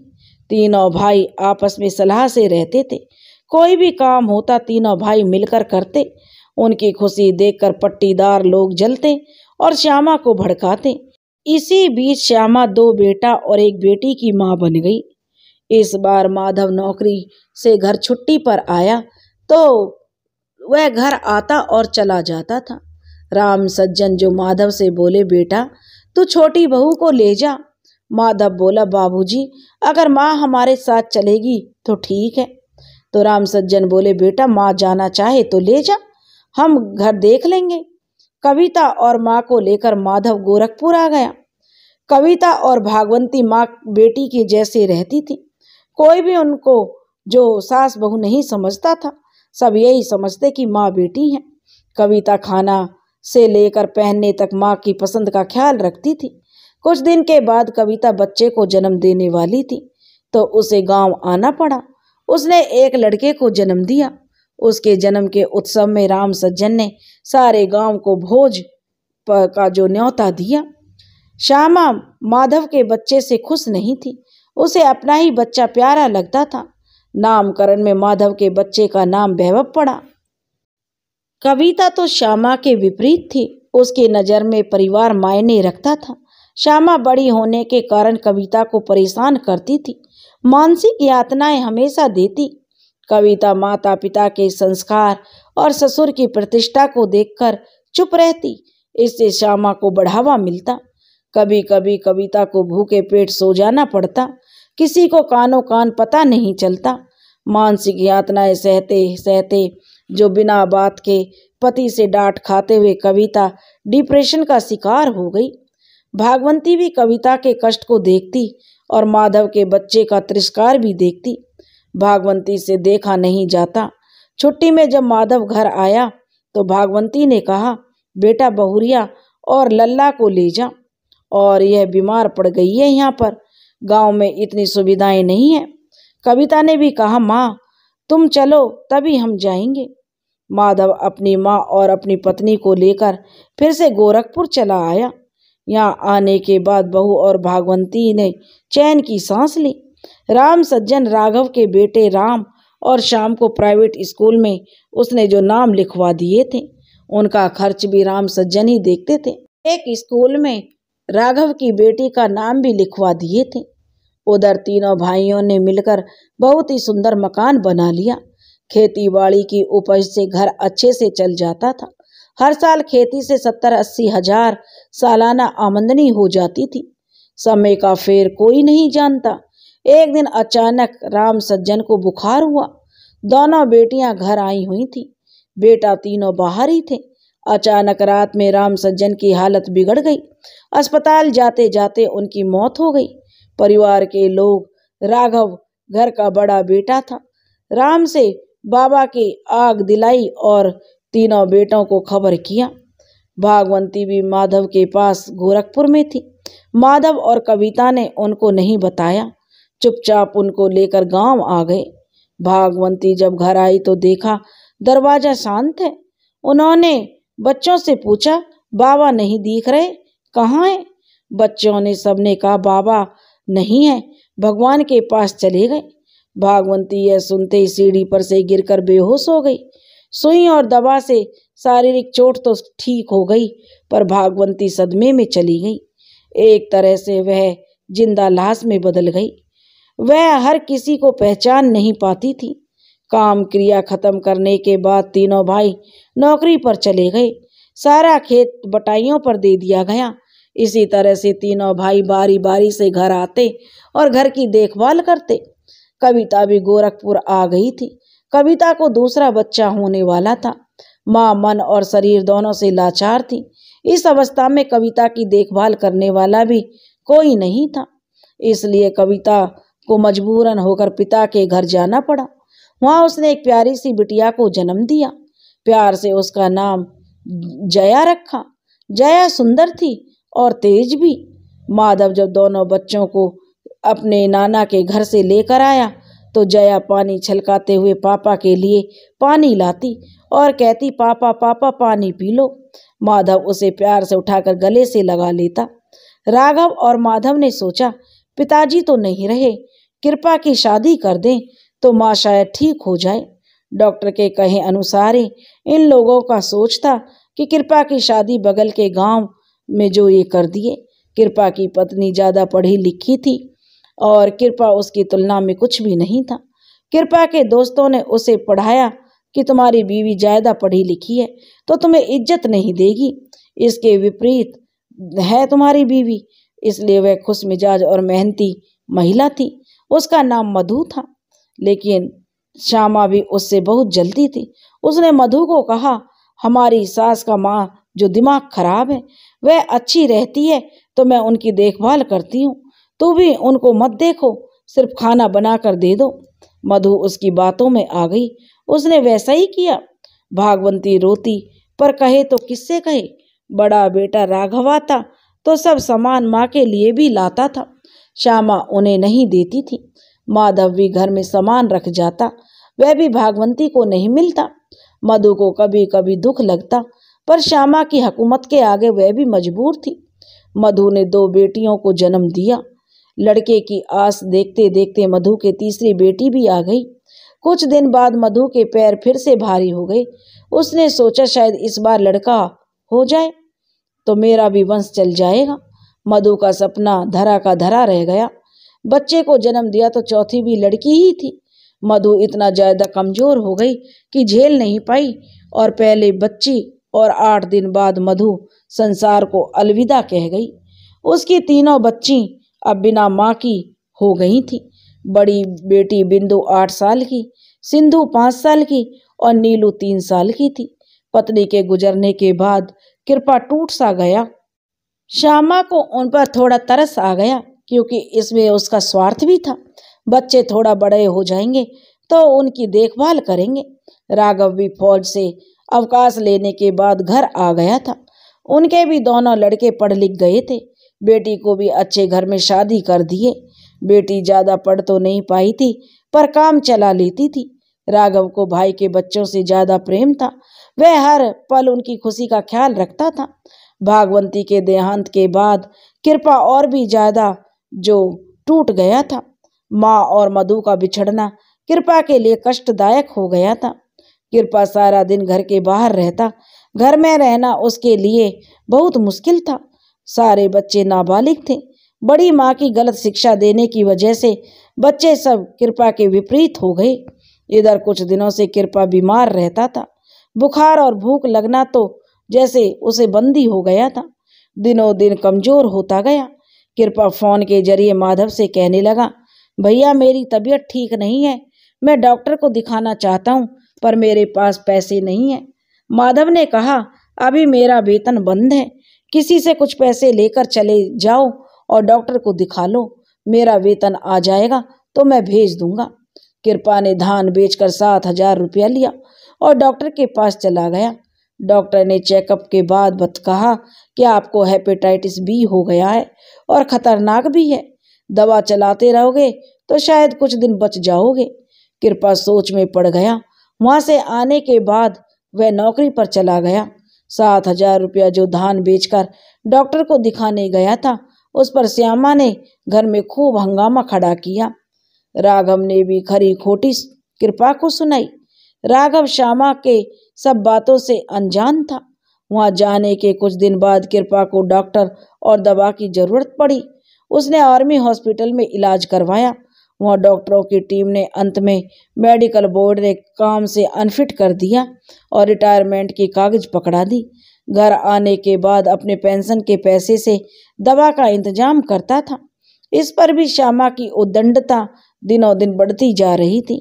S1: तीनों भाई आपस में सलाह से रहते थे कोई भी काम होता तीनों भाई मिलकर करते उनकी खुशी देखकर पट्टीदार लोग जलते और श्यामा को भड़काते इसी बीच श्यामा दो बेटा और एक बेटी की माँ बन गई इस बार माधव नौकरी से घर छुट्टी पर आया तो वह घर आता और चला जाता था राम सज्जन जो माधव से बोले बेटा तू छोटी बहू को ले जा माधव बोला बाबूजी अगर माँ हमारे साथ चलेगी तो ठीक है तो राम सज्जन बोले बेटा माँ जाना चाहे तो ले जा हम घर देख लेंगे कविता और माँ को लेकर माधव गोरखपुर आ गया कविता और भागवंती माँ बेटी की जैसे रहती थी कोई भी उनको जो सास बहू नहीं समझता था सब यही समझते कि माँ बेटी हैं कविता खाना से लेकर पहनने तक माँ की पसंद का ख्याल रखती थी कुछ दिन के बाद कविता बच्चे को जन्म देने वाली थी तो उसे गांव आना पड़ा उसने एक लड़के को जन्म दिया उसके जन्म के उत्सव में राम सज्जन ने सारे गांव को भोज का जो न्योता दिया श्यामा माधव के बच्चे से खुश नहीं थी उसे अपना ही बच्चा प्यारा लगता था नामकरण में माधव के बच्चे का नाम वैभव पड़ा कविता तो श्यामा के विपरीत थी उसके नज़र में परिवार मायने रखता था श्यामा बड़ी होने के कारण कविता को परेशान करती थी मानसिक यातनाएं हमेशा देती कविता माता पिता के संस्कार और ससुर की प्रतिष्ठा को देखकर चुप रहती इससे श्यामा को बढ़ावा मिलता कभी कभी कविता को भूखे पेट सो जाना पड़ता किसी को कानो कान पता नहीं चलता मानसिक यातनाएं सहते सहते जो बिना बात के पति से डांट खाते हुए कविता डिप्रेशन का शिकार हो गई भागवंती भी कविता के कष्ट को देखती और माधव के बच्चे का तिरस्कार भी देखती भागवंती से देखा नहीं जाता छुट्टी में जब माधव घर आया तो भागवंती ने कहा बेटा बहुरिया और लल्ला को ले जा और यह बीमार पड़ गई है यहाँ पर गांव में इतनी सुविधाएं नहीं हैं कविता ने भी कहा माँ तुम चलो तभी हम जाएंगे माधव अपनी माँ और अपनी पत्नी को लेकर फिर से गोरखपुर चला आया यहाँ आने के बाद बहू और भागवंती ने चैन की सांस ली राम सज्जन राघव के बेटे राम और शाम को प्राइवेट स्कूल में उसने जो नाम लिखवा दिए थे उनका खर्च भी राम सज्जन ही देखते थे एक स्कूल में राघव की बेटी का नाम भी लिखवा दिए थे उधर तीनों भाइयों ने मिलकर बहुत ही सुंदर मकान बना लिया खेती बाड़ी की उपज से घर अच्छे से चल जाता था हर साल खेती से सत्तर अस्सी हजार सालाना आमदनी हो जाती थी समय का फेर कोई नहीं जानता एक दिन अचानक राम सज्जन को बुखार हुआ दोनों बेटियां घर आई हुई थी बेटा तीनों बाहर ही थे अचानक रात में राम सज्जन की हालत बिगड़ गई अस्पताल जाते जाते उनकी मौत हो गई परिवार के लोग राघव घर का बड़ा बेटा था राम से बाबा की आग दिलाई और तीनों बेटों को खबर किया भागवंती भी माधव के पास गोरखपुर में थी माधव और कविता ने उनको नहीं बताया चुपचाप उनको लेकर गांव आ गए भागवंती जब घर आई तो देखा दरवाजा शांत है उन्होंने बच्चों से पूछा बाबा नहीं दिख रहे कहाँ हैं बच्चों ने सबने कहा बाबा नहीं है भगवान के पास चले गए भागवंती यह सुनते ही सीढ़ी पर से गिरकर बेहोश हो गई सुई और दवा से शारीरिक चोट तो ठीक हो गई पर भागवंती सदमे में चली गई एक तरह से वह जिंदा लाश में बदल गई वह हर किसी को पहचान नहीं पाती थी काम क्रिया खत्म करने के बाद तीनों भाई नौकरी पर चले गए सारा खेत बटाइयों पर दे दिया गया इसी तरह से तीनों भाई बारी बारी से घर आते और घर की देखभाल करते कविता भी गोरखपुर आ गई थी कविता को दूसरा बच्चा होने वाला था माँ मन और शरीर दोनों से लाचार थी इस अवस्था में कविता की देखभाल करने वाला भी कोई नहीं था इसलिए कविता को मजबूरन होकर पिता के घर जाना पड़ा वहाँ उसने एक प्यारी सी बिटिया को जन्म दिया प्यार से उसका नाम जया रखा जया सुंदर थी और तेज भी माधव जब दोनों बच्चों को अपने नाना के घर से लेकर आया तो जया पानी छलकाते हुए पापा के लिए पानी लाती और कहती पापा पापा पानी पी लो माधव उसे प्यार से उठाकर गले से लगा लेता राघव और माधव ने सोचा पिताजी तो नहीं रहे कृपा की शादी कर दें तो माँ शायद ठीक हो जाए डॉक्टर के कहे अनुसार ही इन लोगों का सोच था कि कृपा की शादी बगल के गांव में जो ये कर दिए कृपा की पत्नी ज़्यादा पढ़ी लिखी थी और कृपा उसकी तुलना में कुछ भी नहीं था कृपा के दोस्तों ने उसे पढ़ाया कि तुम्हारी बीवी ज़्यादा पढ़ी लिखी है तो तुम्हें इज्जत नहीं देगी इसके विपरीत है तुम्हारी बीवी इसलिए वह खुश मिजाज और मेहनती महिला थी उसका नाम मधु था लेकिन श्यामा भी उससे बहुत जलती थी उसने मधु को कहा हमारी सास का माँ जो दिमाग खराब है वह अच्छी रहती है तो मैं उनकी देखभाल करती हूँ तू भी उनको मत देखो सिर्फ खाना बना कर दे दो मधु उसकी बातों में आ गई उसने वैसा ही किया भागवंती रोती पर कहे तो किससे कहे बड़ा बेटा राघवा था तो सब सामान माँ के लिए भी लाता था श्यामा उन्हें नहीं देती थी माधव भी घर में सामान रख जाता वह भी भागवंती को नहीं मिलता मधु को कभी कभी दुख लगता पर श्यामा की हुकूमत के आगे वह भी मजबूर थी मधु ने दो बेटियों को जन्म दिया लड़के की आस देखते देखते मधु के तीसरी बेटी भी आ गई कुछ दिन बाद मधु के पैर फिर से भारी हो गए उसने सोचा शायद इस बार लड़का हो जाए तो मेरा भी वंश चल जाएगा मधु का सपना धरा का धरा रह गया बच्चे को जन्म दिया तो चौथी भी लड़की ही थी मधु इतना ज़्यादा कमज़ोर हो गई कि झेल नहीं पाई और पहले बच्ची और आठ दिन बाद मधु संसार को अलविदा कह गई उसकी तीनों बच्ची अब बिना माँ की हो गई थी बड़ी बेटी बिंदु आठ साल की सिंधु पाँच साल की और नीलू तीन साल की थी पत्नी के गुजरने के बाद कृपा टूट सा गया श्यामा को उन पर थोड़ा तरस आ गया क्योंकि इसमें उसका स्वार्थ भी था बच्चे थोड़ा बड़े हो जाएंगे तो उनकी देखभाल करेंगे राघव भी फौज से अवकाश लेने के बाद घर आ गया था उनके भी दोनों लड़के पढ़ लिख गए थे बेटी को भी अच्छे घर में शादी कर दिए बेटी ज़्यादा पढ़ तो नहीं पाई थी पर काम चला लेती थी राघव को भाई के बच्चों से ज़्यादा प्रेम था वह हर पल उनकी खुशी का ख्याल रखता था भागवंती के देहांत के बाद कृपा और भी ज़्यादा जो टूट गया था माँ और मधु का बिछड़ना कृपा के लिए कष्टदायक हो गया था कृपा सारा दिन घर के बाहर रहता घर में रहना उसके लिए बहुत मुश्किल था सारे बच्चे नाबालिग थे बड़ी माँ की गलत शिक्षा देने की वजह से बच्चे सब कृपा के विपरीत हो गए इधर कुछ दिनों से कृपा बीमार रहता था बुखार और भूख लगना तो जैसे उसे बंदी हो गया था दिनों दिन कमजोर होता गया कृपा फोन के जरिए माधव से कहने लगा भैया मेरी तबीयत ठीक नहीं है मैं डॉक्टर को दिखाना चाहता हूँ पर मेरे पास पैसे नहीं है माधव ने कहा अभी मेरा वेतन बंद है किसी से कुछ पैसे लेकर चले जाओ और डॉक्टर को दिखा लो मेरा वेतन आ जाएगा तो मैं भेज दूंगा कृपा ने धान बेचकर सात हजार रुपया लिया और डॉक्टर के पास चला गया डॉक्टर ने चेकअप के बाद बत कहा कि आपको हेपेटाइटिस बी हो गया है और ख़तरनाक भी है दवा चलाते रहोगे तो शायद कुछ दिन बच जाओगे कृपा सोच में पड़ गया वहां से आने के बाद वह नौकरी पर चला गया सात हजार रुपया जो धान बेचकर डॉक्टर को दिखाने गया था उस पर श्यामा ने घर में खूब हंगामा खड़ा किया राघव ने भी खरी खोटी कृपा को सुनाई राघव श्यामा के सब बातों से अनजान था वहां जाने के कुछ दिन बाद कृपा को डॉक्टर और दवा की जरूरत पड़ी उसने आर्मी हॉस्पिटल में इलाज करवाया वहाँ डॉक्टरों की टीम ने अंत में मेडिकल बोर्ड ने काम से अनफिट कर दिया और रिटायरमेंट की कागज पकड़ा दी घर आने के बाद अपने पेंशन के पैसे से दवा का इंतजाम करता था इस पर भी श्यामा की उदंडता दिनों दिन बढ़ती जा रही थी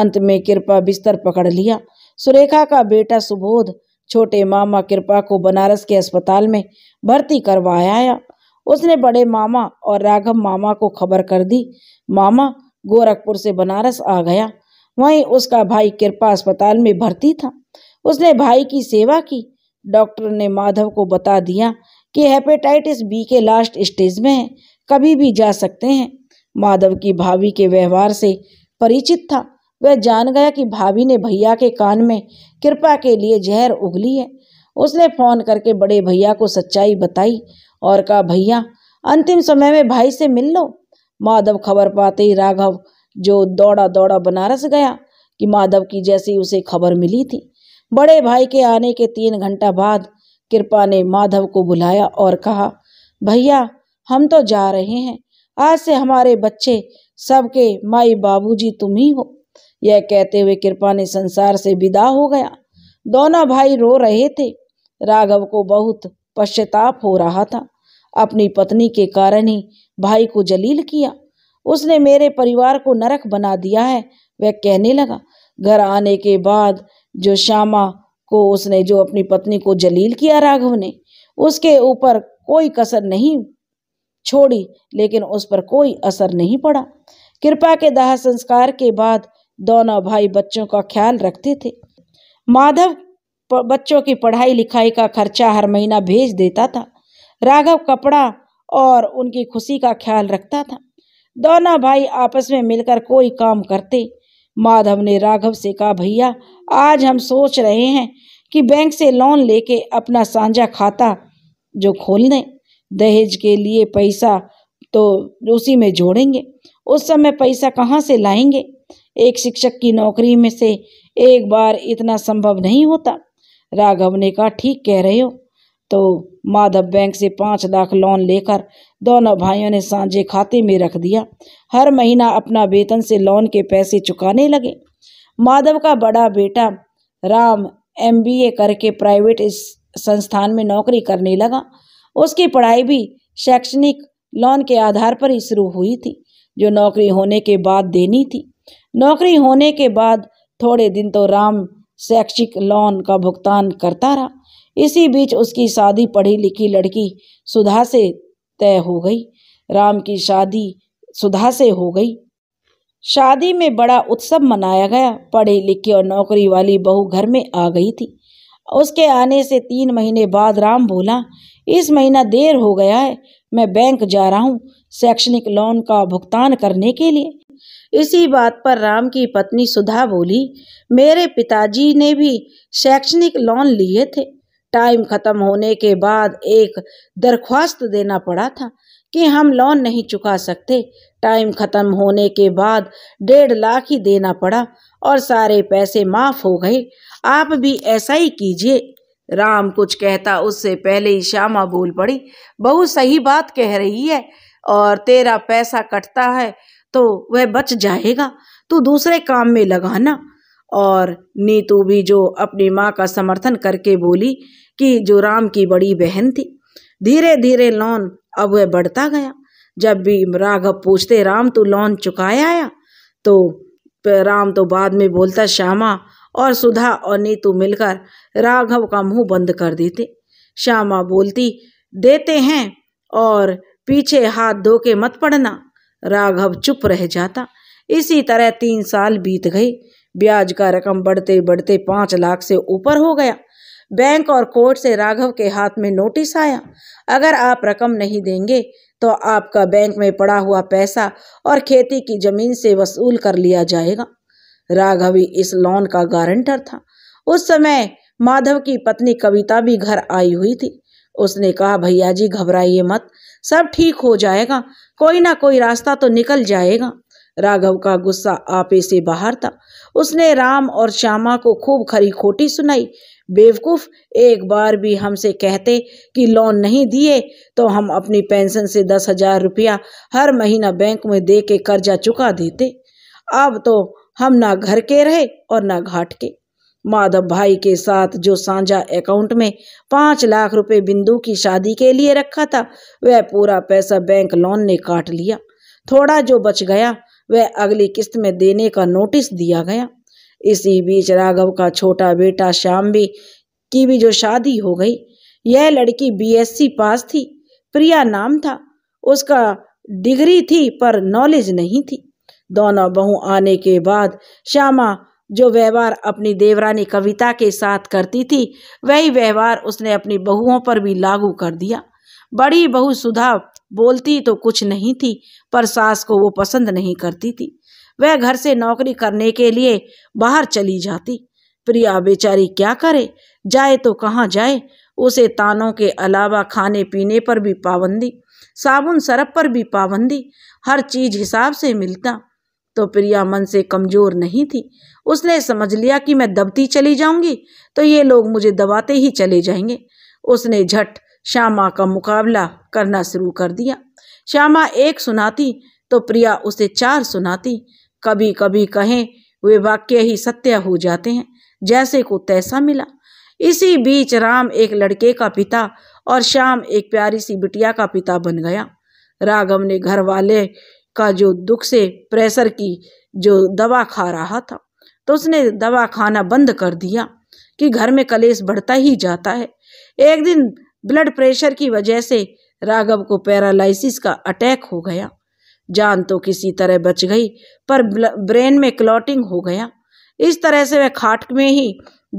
S1: अंत में कृपा बिस्तर पकड़ लिया सुरेखा का बेटा सुबोध छोटे मामा कृपा को बनारस के अस्पताल में भर्ती करवाया उसने बड़े मामा और राघव मामा को खबर कर दी मामा गोरखपुर से बनारस आ गया वहीं उसका भाई कृपा अस्पताल में भर्ती था उसने भाई की सेवा की डॉक्टर ने माधव को बता दिया कि हेपेटाइटिस बी के लास्ट स्टेज में है कभी भी जा सकते हैं माधव की भाभी के व्यवहार से परिचित था वह जान गया कि भाभी ने भैया के कान में कृपा के लिए जहर उगली है उसने फ़ोन करके बड़े भैया को सच्चाई बताई और कहा भैया अंतिम समय में भाई से मिल लो माधव खबर पाते ही राघव जो दौड़ा दौड़ा बनारस गया कि माधव की जैसी उसे खबर मिली थी बड़े भाई के आने के तीन घंटा बाद कृपा ने माधव को बुलाया और कहा भैया हम तो जा रहे हैं आज से हमारे बच्चे सबके माई बाबूजी तुम ही हो यह कहते हुए कृपा ने संसार से विदा हो गया दोनों भाई रो रहे थे राघव को बहुत पश्चाताप हो रहा था अपनी पत्नी के कारण ही भाई को जलील किया उसने मेरे परिवार को नरक बना दिया है वह कहने लगा घर आने के बाद जो श्यामा को उसने जो अपनी पत्नी को जलील किया राघव ने उसके ऊपर कोई कसर नहीं छोड़ी लेकिन उस पर कोई असर नहीं पड़ा कृपा के दाह संस्कार के बाद दोनों भाई बच्चों का ख्याल रखते थे माधव बच्चों की पढ़ाई लिखाई का खर्चा हर महीना भेज देता था राघव कपड़ा और उनकी खुशी का ख्याल रखता था दोनों भाई आपस में मिलकर कोई काम करते माधव ने राघव से कहा भैया आज हम सोच रहे हैं कि बैंक से लोन लेके अपना साझा खाता जो खोल दें दहेज के लिए पैसा तो उसी में जोड़ेंगे उस समय पैसा कहाँ से लाएंगे एक शिक्षक की नौकरी में से एक बार इतना संभव नहीं होता राघव ने कहा ठीक कह रहे हो तो माधव बैंक से पाँच लाख लोन लेकर दोनों भाइयों ने सांझे खाते में रख दिया हर महीना अपना वेतन से लोन के पैसे चुकाने लगे माधव का बड़ा बेटा राम एमबीए करके प्राइवेट इस संस्थान में नौकरी करने लगा उसकी पढ़ाई भी शैक्षणिक लोन के आधार पर ही शुरू हुई थी जो नौकरी होने के बाद देनी थी नौकरी होने के बाद थोड़े दिन तो राम शैक्षिक लोन का भुगतान करता रहा इसी बीच उसकी शादी पढ़ी लिखी लड़की सुधा से तय हो गई राम की शादी सुधा से हो गई शादी में बड़ा उत्सव मनाया गया पढ़ी लिखी और नौकरी वाली बहू घर में आ गई थी उसके आने से तीन महीने बाद राम बोला इस महीना देर हो गया है मैं बैंक जा रहा हूँ शैक्षणिक लोन का भुगतान करने के लिए इसी बात पर राम की पत्नी सुधा बोली मेरे पिताजी ने भी शैक्षणिक लोन लिए थे टाइम खत्म होने के बाद एक दरख्वास्त देना पड़ा था कि हम लोन नहीं चुका सकते टाइम खत्म होने के बाद डेढ़ लाख ही देना पड़ा और सारे पैसे माफ हो गए आप भी ऐसा ही कीजिए राम कुछ कहता उससे पहले ही श्यामा बोल पड़ी बहू सही बात कह रही है और तेरा पैसा कटता है तो वह बच जाएगा तो दूसरे काम में लगाना और नीतू भी जो अपनी माँ का समर्थन करके बोली कि जो राम की बड़ी बहन थी धीरे धीरे लोन अब वह बढ़ता गया जब भी राघव पूछते राम तू लोन चुकाया आया तो राम तो बाद में बोलता श्यामा और सुधा और नीतू मिलकर राघव का मुंह बंद कर देते श्यामा बोलती देते हैं और पीछे हाथ धो के मत पड़ना राघव चुप रह जाता इसी तरह तीन साल बीत गए ब्याज का रकम बढ़ते बढ़ते पाँच लाख से ऊपर हो गया बैंक और कोर्ट से राघव के हाथ में नोटिस आया अगर आप रकम नहीं देंगे तो आपका बैंक में पड़ा हुआ पैसा और खेती की जमीन से वसूल कर लिया जाएगा राघवी इस लोन का गारंटर था उस समय माधव की पत्नी कविता भी घर आई हुई थी उसने कहा भैया जी घबराइए मत सब ठीक हो जाएगा कोई ना कोई रास्ता तो निकल जाएगा राघव का गुस्सा आपे से बाहर था उसने राम और श्यामा को खूब खरी खोटी सुनाई बेवकूफ एक बार भी हमसे कहते कि लोन नहीं दिए तो हम अपनी पेंशन से दस हजार रुपया हर महीना बैंक में दे के कर्जा चुका देते अब तो हम ना घर के रहे और ना घाट के माधव भाई के साथ जो साझा अकाउंट में पाँच लाख रुपए बिंदु की शादी के लिए रखा था वह पूरा पैसा बैंक लोन ने काट लिया थोड़ा जो बच गया वह अगली किस्त में देने का नोटिस दिया गया इसी बीच राघव का छोटा बेटा श्याम भी की भी जो शादी हो गई यह लड़की बीएससी पास थी प्रिया नाम था उसका डिग्री थी पर नॉलेज नहीं थी दोनों बहू आने के बाद श्यामा जो व्यवहार अपनी देवरानी कविता के साथ करती थी वही व्यवहार उसने अपनी बहुओं पर भी लागू कर दिया बड़ी बहू सुधा बोलती तो कुछ नहीं थी पर सास को वो पसंद नहीं करती थी वह घर से नौकरी करने के लिए बाहर चली जाती प्रिया बेचारी क्या करे जाए तो कहाँ जाए उसे तानों के अलावा खाने पीने पर भी पाबंदी साबुन सरप पर भी पाबंदी हर चीज हिसाब से मिलता तो प्रिया मन से कमजोर नहीं थी उसने समझ लिया कि मैं दबती चली जाऊंगी तो ये लोग मुझे दबाते ही चले जाएंगे उसने झट श्यामा का मुकाबला करना शुरू कर दिया श्यामा एक सुनाती तो प्रिया उसे चार सुनाती कभी कभी कहें वे वाक्य ही सत्य हो जाते हैं जैसे को तैसा मिला इसी बीच राम एक लड़के का पिता और श्याम एक प्यारी सी बिटिया का पिता बन गया राघव ने घर वाले का जो दुख से प्रेशर की जो दवा खा रहा था तो उसने दवा खाना बंद कर दिया कि घर में कलेश बढ़ता ही जाता है एक दिन ब्लड प्रेशर की वजह से राघव को पैरालिसिस का अटैक हो गया जान तो किसी तरह बच गई पर ब्रेन में क्लॉटिंग हो गया इस तरह से वह खाट में ही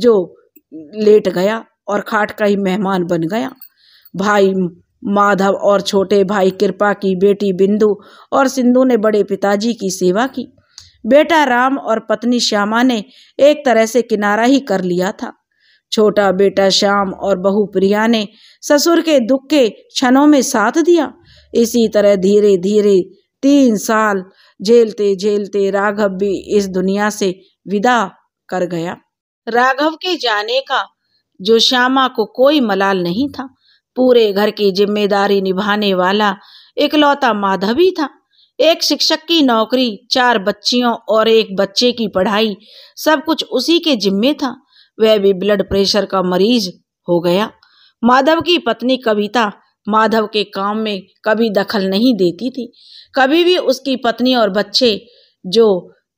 S1: जो लेट गया और खाट का ही मेहमान बन गया भाई माधव और छोटे भाई कृपा की बेटी बिंदु और सिंधु ने बड़े पिताजी की सेवा की बेटा राम और पत्नी श्यामा ने एक तरह से किनारा ही कर लिया था छोटा बेटा श्याम और बहु प्रिया ने ससुर के दुख के क्षणों में साथ दिया इसी तरह धीरे धीरे तीन साल झेलते झेलते राघव भी इस दुनिया से विदा कर गया राघव के जाने का जो श्यामा को कोई मलाल नहीं था पूरे घर की जिम्मेदारी निभाने वाला इकलौता माधवी था एक शिक्षक की नौकरी चार बच्चियों और एक बच्चे की पढ़ाई सब कुछ उसी के जिम्मे था वह भी ब्लड प्रेशर का मरीज हो गया माधव की पत्नी कविता माधव के काम में कभी दखल नहीं देती थी कभी भी उसकी पत्नी और बच्चे जो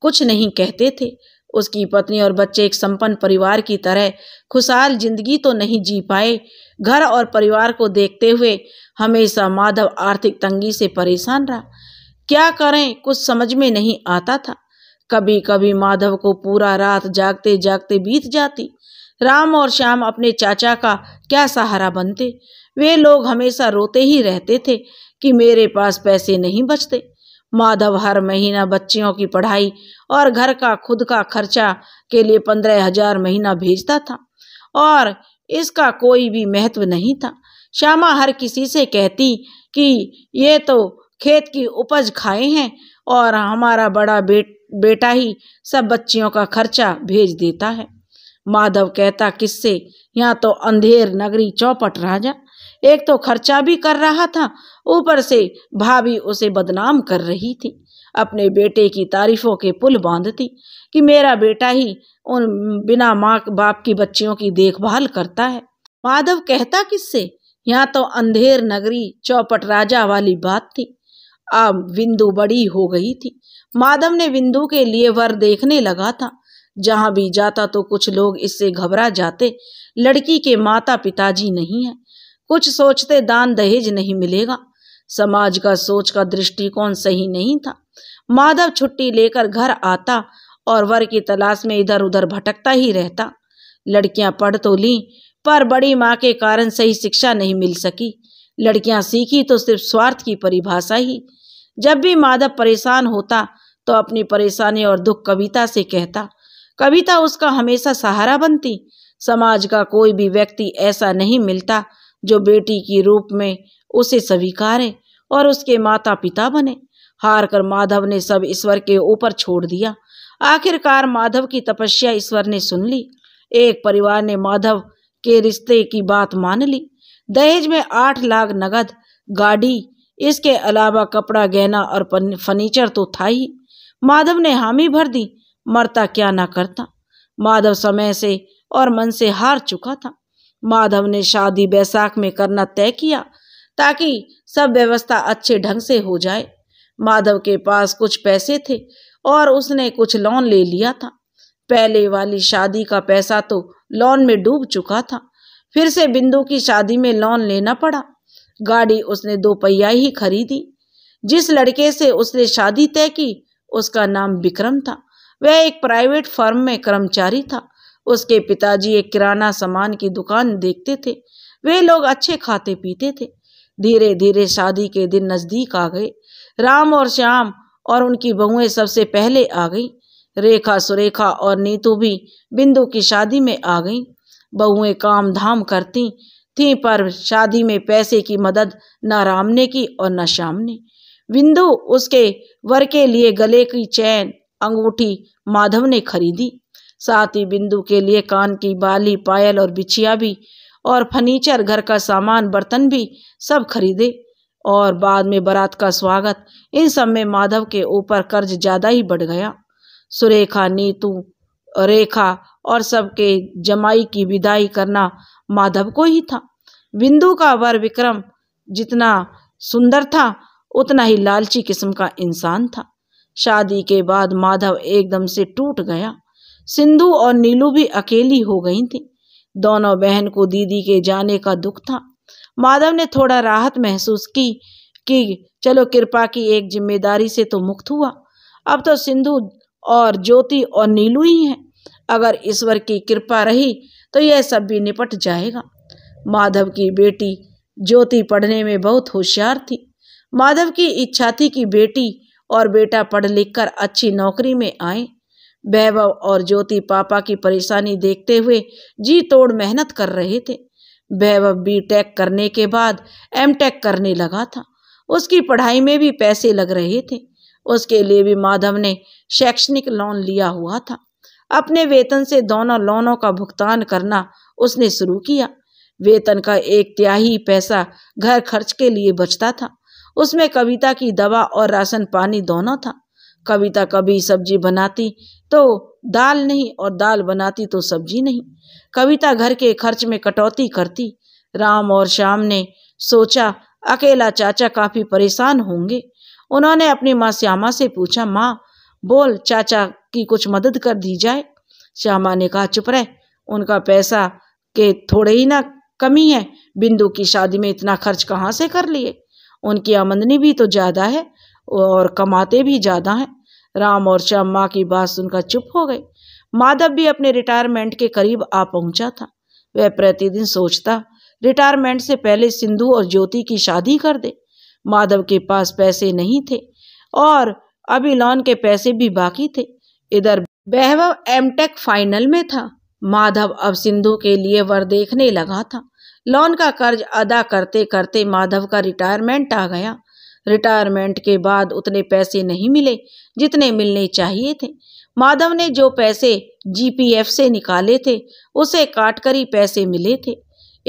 S1: कुछ नहीं कहते थे उसकी पत्नी और बच्चे एक संपन्न परिवार की तरह खुशहाल जिंदगी तो नहीं जी पाए घर और परिवार को देखते हुए हमेशा माधव आर्थिक तंगी से परेशान रहा क्या करें कुछ समझ में नहीं आता था कभी कभी माधव को पूरा रात जागते जागते बीत जाती राम और श्याम अपने चाचा का क्या सहारा बनते वे लोग हमेशा रोते ही रहते थे कि मेरे पास पैसे नहीं बचते माधव हर महीना बच्चियों की पढ़ाई और घर का खुद का खर्चा के लिए पंद्रह हजार महीना भेजता था और इसका कोई भी महत्व नहीं था श्यामा हर किसी से कहती कि ये तो खेत की उपज खाए हैं और हमारा बड़ा बेट बेटा ही सब बच्चियों का खर्चा भेज देता है माधव कहता किससे यहाँ तो अंधेर नगरी चौपट राजा एक तो खर्चा भी कर रहा था ऊपर से भाभी उसे बदनाम कर रही थी अपने बेटे की तारीफों के पुल बांधती कि मेरा बेटा ही उन बिना माँ बाप की बच्चियों की देखभाल करता है माधव कहता किससे यहाँ तो अंधेर नगरी चौपट राजा वाली बात थी अब विंदु बड़ी हो गई थी माधव ने विंदु के लिए वर देखने लगा था जहां भी जाता तो कुछ लोग इससे घबरा जाते लड़की के माता पिताजी नहीं है कुछ सोचते दान दहेज नहीं मिलेगा समाज का सोच का दृष्टिकोण सही नहीं था माधव छुट्टी लेकर घर आता और वर की तलाश में इधर उधर भटकता ही रहता लड़कियां पढ़ तो ली पर बड़ी माँ के कारण सही शिक्षा नहीं मिल सकी लड़कियां सीखी तो सिर्फ स्वार्थ की परिभाषा ही जब भी माधव परेशान होता तो अपनी परेशानी और दुख कविता से कहता कविता उसका हमेशा सहारा बनती समाज का कोई भी व्यक्ति ऐसा नहीं मिलता जो बेटी की रूप में उसे स्वीकारे और उसके माता पिता बने हार कर माधव ने सब ईश्वर के ऊपर छोड़ दिया आखिरकार माधव की तपस्या ईश्वर ने सुन ली एक परिवार ने माधव के रिश्ते की बात मान ली दहेज में आठ लाख नगद गाड़ी इसके अलावा कपड़ा गहना और फर्नीचर तो था ही माधव ने हामी भर दी मरता क्या ना करता माधव समय से और मन से हार चुका था माधव ने शादी बैसाख में करना तय किया ताकि सब व्यवस्था अच्छे ढंग से हो जाए माधव के पास कुछ पैसे थे और उसने कुछ लोन ले लिया था पहले वाली शादी का पैसा तो लोन में डूब चुका था फिर से बिंदु की शादी में लोन लेना पड़ा गाड़ी उसने दो पहिया ही खरीदी जिस लड़के से उसने शादी तय की उसका नाम विक्रम था वह एक प्राइवेट फर्म में कर्मचारी था उसके पिताजी एक किराना सामान की दुकान देखते थे वे लोग अच्छे खाते पीते थे धीरे धीरे शादी के दिन नज़दीक आ गए राम और श्याम और उनकी बहुएं सबसे पहले आ गई रेखा सुरेखा और नीतू भी बिंदु की शादी में आ गई बहुएं काम धाम करती थी पर शादी में पैसे की मदद न राम ने की और न श्याम ने बिंदु उसके वर के लिए गले की चैन अंगूठी माधव ने खरीदी साथ ही बिंदु के लिए कान की बाली पायल और बिछिया भी और फर्नीचर घर का सामान बर्तन भी सब खरीदे और बाद में बारात का स्वागत इन सब में माधव के ऊपर कर्ज ज़्यादा ही बढ़ गया सुरेखा नीतू रेखा और सबके जमाई की विदाई करना माधव को ही था बिंदु का वर विक्रम जितना सुंदर था उतना ही लालची किस्म का इंसान था शादी के बाद माधव एकदम से टूट गया सिंधु और नीलू भी अकेली हो गई थी दोनों बहन को दीदी के जाने का दुख था माधव ने थोड़ा राहत महसूस की कि चलो कृपा की एक जिम्मेदारी से तो मुक्त हुआ अब तो सिंधु और ज्योति और नीलू ही हैं अगर ईश्वर की कृपा रही तो यह सब भी निपट जाएगा माधव की बेटी ज्योति पढ़ने में बहुत होशियार थी माधव की इच्छा थी कि बेटी और बेटा पढ़ लिख कर अच्छी नौकरी में आए वैभव और ज्योति पापा की परेशानी देखते हुए जी तोड़ मेहनत कर रहे थे वैभव बी टेक करने के बाद एम टेक करने लगा था उसकी पढ़ाई में भी पैसे लग रहे थे उसके लिए भी माधव ने शैक्षणिक लोन लिया हुआ था अपने वेतन से दोनों लोनों का भुगतान करना उसने शुरू किया वेतन का एक त्याही पैसा घर खर्च के लिए बचता था उसमें कविता की दवा और राशन पानी दोनों था कविता कभी सब्जी बनाती तो दाल नहीं और दाल बनाती तो सब्जी नहीं कविता घर के खर्च में कटौती करती राम और श्याम ने सोचा अकेला चाचा काफी परेशान होंगे उन्होंने अपनी माँ श्यामा से पूछा माँ बोल चाचा की कुछ मदद कर दी जाए श्यामा ने कहा चुप रहे उनका पैसा के थोड़े ही ना कमी है बिंदु की शादी में इतना खर्च कहाँ से कर लिए उनकी आमदनी भी तो ज़्यादा है और कमाते भी ज़्यादा हैं राम और श्याम माँ की बात सुनकर चुप हो गए माधव भी अपने रिटायरमेंट के करीब आ पहुंचा था वह प्रतिदिन सोचता रिटायरमेंट से पहले सिंधु और ज्योति की शादी कर दे माधव के पास पैसे नहीं थे और अभी लोन के पैसे भी बाकी थे इधर बहव एमटेक फाइनल में था माधव अब सिंधु के लिए वर देखने लगा था लोन का कर्ज अदा करते करते माधव का रिटायरमेंट आ गया रिटायरमेंट के बाद उतने पैसे नहीं मिले जितने मिलने चाहिए थे माधव ने जो पैसे जीपीएफ से निकाले थे उसे काटकर ही पैसे मिले थे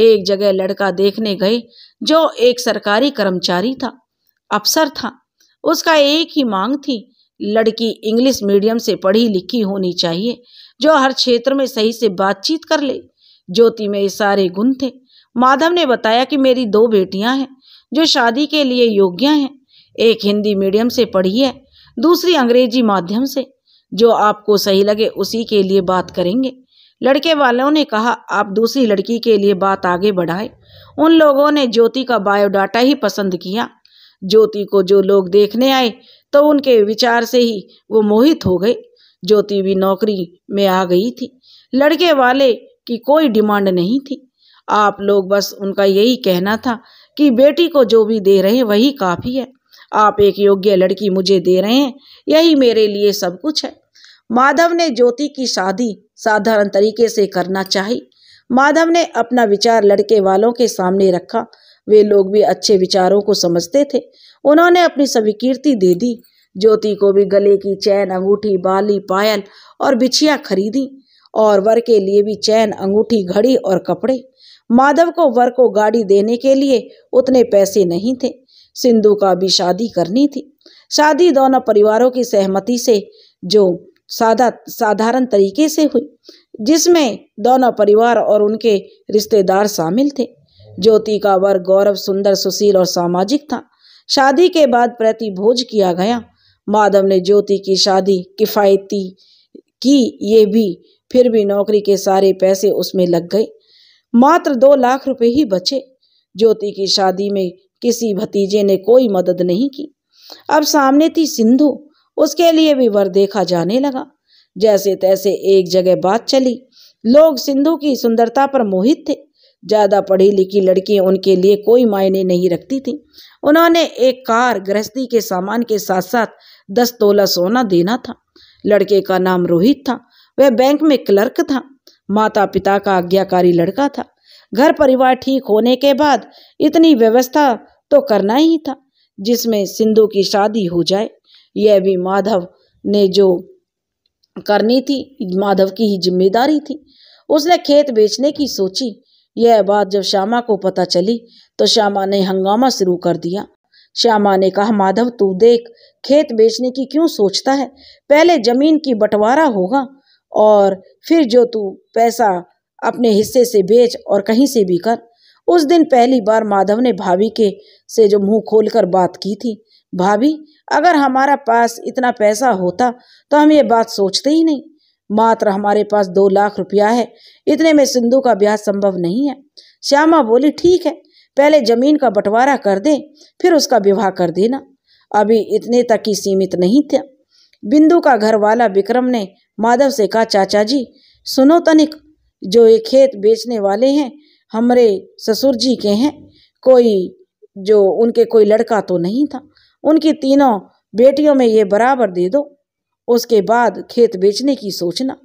S1: एक जगह लड़का देखने गए जो एक सरकारी कर्मचारी था अफसर था उसका एक ही मांग थी लड़की इंग्लिश मीडियम से पढ़ी लिखी होनी चाहिए जो हर क्षेत्र में सही से बातचीत कर ले ज्योति में ये सारे गुण थे माधव ने बताया कि मेरी दो बेटियां हैं जो शादी के लिए योग्य हैं एक हिंदी मीडियम से पढ़ी है दूसरी अंग्रेजी माध्यम से जो आपको सही लगे उसी के लिए बात करेंगे लड़के वालों ने कहा आप दूसरी लड़की के लिए बात आगे बढ़ाए उन लोगों ने ज्योति का बायोडाटा ही पसंद किया ज्योति को जो लोग देखने आए तो उनके विचार से ही वो मोहित हो गए ज्योति भी नौकरी में आ गई थी लड़के वाले की कोई डिमांड नहीं थी आप लोग बस उनका यही कहना था कि बेटी को जो भी दे रहे हैं वही काफ़ी है आप एक योग्य लड़की मुझे दे रहे हैं यही मेरे लिए सब कुछ है माधव ने ज्योति की शादी साधारण तरीके से करना चाहिए माधव ने अपना विचार लड़के वालों के सामने रखा वे लोग भी अच्छे विचारों को समझते थे उन्होंने अपनी स्वीकृति दे दी ज्योति को भी गले की चैन अंगूठी बाली पायल और बिछिया खरीदी और वर के लिए भी चैन अंगूठी घड़ी और कपड़े माधव को वर को गाड़ी देने के लिए उतने पैसे नहीं थे सिंधु का भी शादी करनी थी शादी दोनों परिवारों की सहमति से जो सादा साधारण तरीके से हुई जिसमें दोनों परिवार और उनके रिश्तेदार शामिल थे ज्योति का वर गौरव सुंदर सुशील और सामाजिक था शादी के बाद प्रति भोज किया गया माधव ने ज्योति की शादी किफ़ायती की ये भी फिर भी नौकरी के सारे पैसे उसमें लग गए मात्र दो लाख रुपए ही बचे ज्योति की शादी में किसी भतीजे ने कोई मदद नहीं की अब सामने थी सिंधु उसके लिए भी वर देखा जाने लगा जैसे तैसे एक जगह बात चली लोग सिंधु की सुंदरता पर मोहित थे ज़्यादा पढ़ी लिखी लड़की उनके लिए कोई मायने नहीं रखती थी उन्होंने एक कार गृहस्थी के सामान के साथ साथ दस तोला सोना देना था लड़के का नाम रोहित था वह बैंक में क्लर्क था माता पिता का आज्ञाकारी लड़का था घर परिवार ठीक होने के बाद इतनी व्यवस्था तो करना ही था जिसमें सिंधु की शादी हो जाए यह भी माधव ने जो करनी थी माधव की ही जिम्मेदारी थी उसने खेत बेचने की सोची यह बात जब श्यामा को पता चली तो श्यामा ने हंगामा शुरू कर दिया श्यामा ने कहा माधव तू देख खेत बेचने की क्यों सोचता है पहले जमीन की बंटवारा होगा और फिर जो तू पैसा अपने हिस्से से बेच और कहीं से भी कर उस दिन पहली बार माधव ने भाभी के से जो मुंह खोलकर बात की थी भाभी अगर हमारा पास इतना पैसा होता तो हम ये बात सोचते ही नहीं मात्र हमारे पास दो लाख रुपया है इतने में सिंधु का ब्याह संभव नहीं है श्यामा बोली ठीक है पहले जमीन का बंटवारा कर दें फिर उसका विवाह कर देना अभी इतने तक ही सीमित नहीं था बिंदु का घर वाला विक्रम ने माधव से कहा चाचा जी सुनो तनिक जो ये खेत बेचने वाले हैं हमारे ससुर जी के हैं कोई जो उनके कोई लड़का तो नहीं था उनकी तीनों बेटियों में ये बराबर दे दो उसके बाद खेत बेचने की सोचना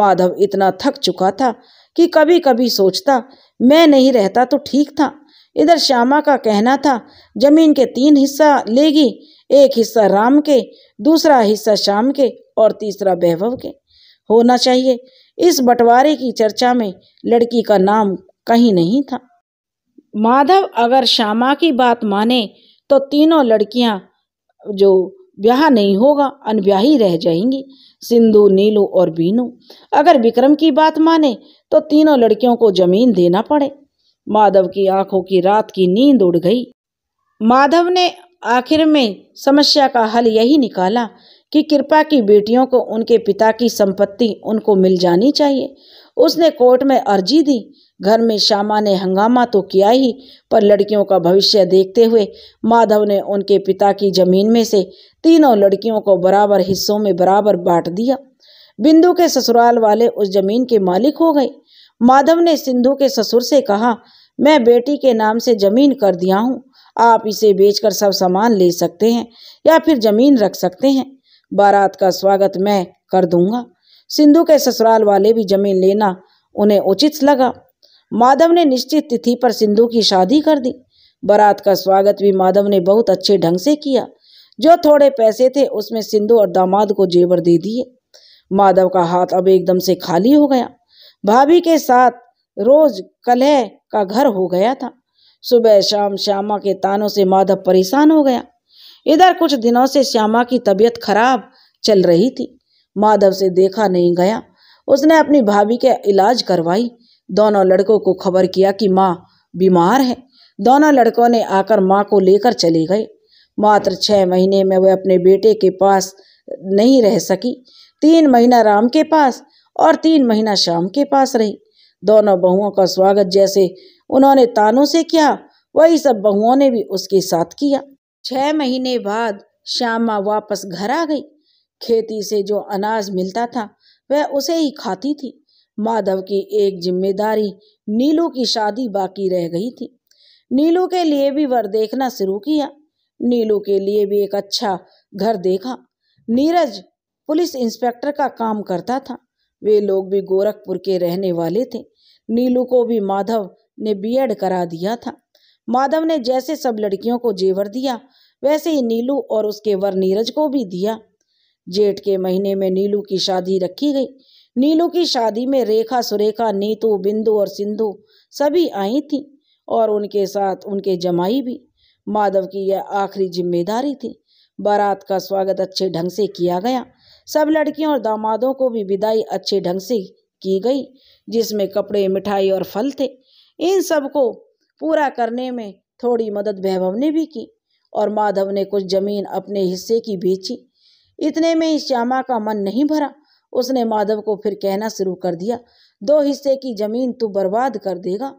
S1: माधव इतना थक चुका था कि कभी कभी सोचता मैं नहीं रहता तो ठीक था इधर श्यामा का कहना था जमीन के तीन हिस्सा लेगी एक हिस्सा राम के दूसरा हिस्सा श्याम के और तीसरा वैभव के होना चाहिए इस बंटवारे की चर्चा में लड़की का नाम कहीं नहीं था माधव अगर श्यामा की बात माने तो तीनों लड़कियां जो ब्याह नहीं होगा अनब्या रह जाएंगी सिंधु नीलू और बीनू अगर विक्रम की बात माने तो तीनों लड़कियों को जमीन देना पड़े माधव की आंखों की रात की नींद उड़ गई माधव ने आखिर में समस्या का हल यही निकाला कि कृपा की बेटियों को उनके पिता की संपत्ति उनको मिल जानी चाहिए उसने कोर्ट में अर्जी दी घर में श्यामा ने हंगामा तो किया ही पर लड़कियों का भविष्य देखते हुए माधव ने उनके पिता की जमीन में से तीनों लड़कियों को बराबर हिस्सों में बराबर बांट दिया बिंदु के ससुराल वाले उस जमीन के मालिक हो गए माधव ने सिंधु के ससुर से कहा मैं बेटी के नाम से जमीन कर दिया हूँ आप इसे बेचकर सब सामान ले सकते हैं या फिर जमीन रख सकते हैं बारात का स्वागत मैं कर दूंगा सिंधु के ससुराल वाले भी जमीन लेना उन्हें उचित लगा माधव ने निश्चित तिथि पर सिंधु की शादी कर दी बारात का स्वागत भी माधव ने बहुत अच्छे ढंग से किया जो थोड़े पैसे थे उसमें सिंधु और दामाद को जेवर दे दिए माधव का हाथ अब एकदम से खाली हो गया भाभी के साथ रोज कलह का घर हो गया था सुबह शाम श्यामा के तानों से माधव परेशान हो गया इधर कुछ दिनों से श्यामा की तबीयत खराब चल रही थी माधव से देखा नहीं गया उसने अपनी भाभी के इलाज करवाई दोनों लड़कों को खबर किया कि माँ बीमार है दोनों लड़कों ने आकर माँ को लेकर चले गए मात्र छः महीने में वह अपने बेटे के पास नहीं रह सकी तीन महीना राम के पास और तीन महीना श्याम के पास रही दोनों बहुओं का स्वागत जैसे उन्होंने तानों से किया वही सब बहुओं ने भी उसके साथ किया छः महीने बाद श्यामा वापस घर आ गई खेती से जो अनाज मिलता था वह उसे ही खाती थी माधव की एक जिम्मेदारी नीलू की शादी बाकी रह गई थी नीलू के लिए भी वर देखना शुरू किया नीलू के लिए भी एक अच्छा घर देखा नीरज पुलिस इंस्पेक्टर का काम करता था वे लोग भी गोरखपुर के रहने वाले थे नीलू को भी माधव ने बीएड करा दिया था माधव ने जैसे सब लड़कियों को जेवर दिया वैसे ही नीलू और उसके वर नीरज को भी दिया जेठ के महीने में नीलू की शादी रखी गई नीलू की शादी में रेखा सुरेखा नीतू बिंदु और सिंधु सभी आई थीं और उनके साथ उनके जमाई भी माधव की यह आखिरी जिम्मेदारी थी बारात का स्वागत अच्छे ढंग से किया गया सब लड़कियों और दामादों को भी विदाई अच्छे ढंग से की गई जिसमें कपड़े मिठाई और फल थे इन सब को पूरा करने में थोड़ी मदद वैभव ने भी की और माधव ने कुछ जमीन अपने हिस्से की बेची इतने में श्यामा का मन नहीं भरा उसने माधव को फिर कहना शुरू कर दिया दो हिस्से की जमीन तू बर्बाद कर देगा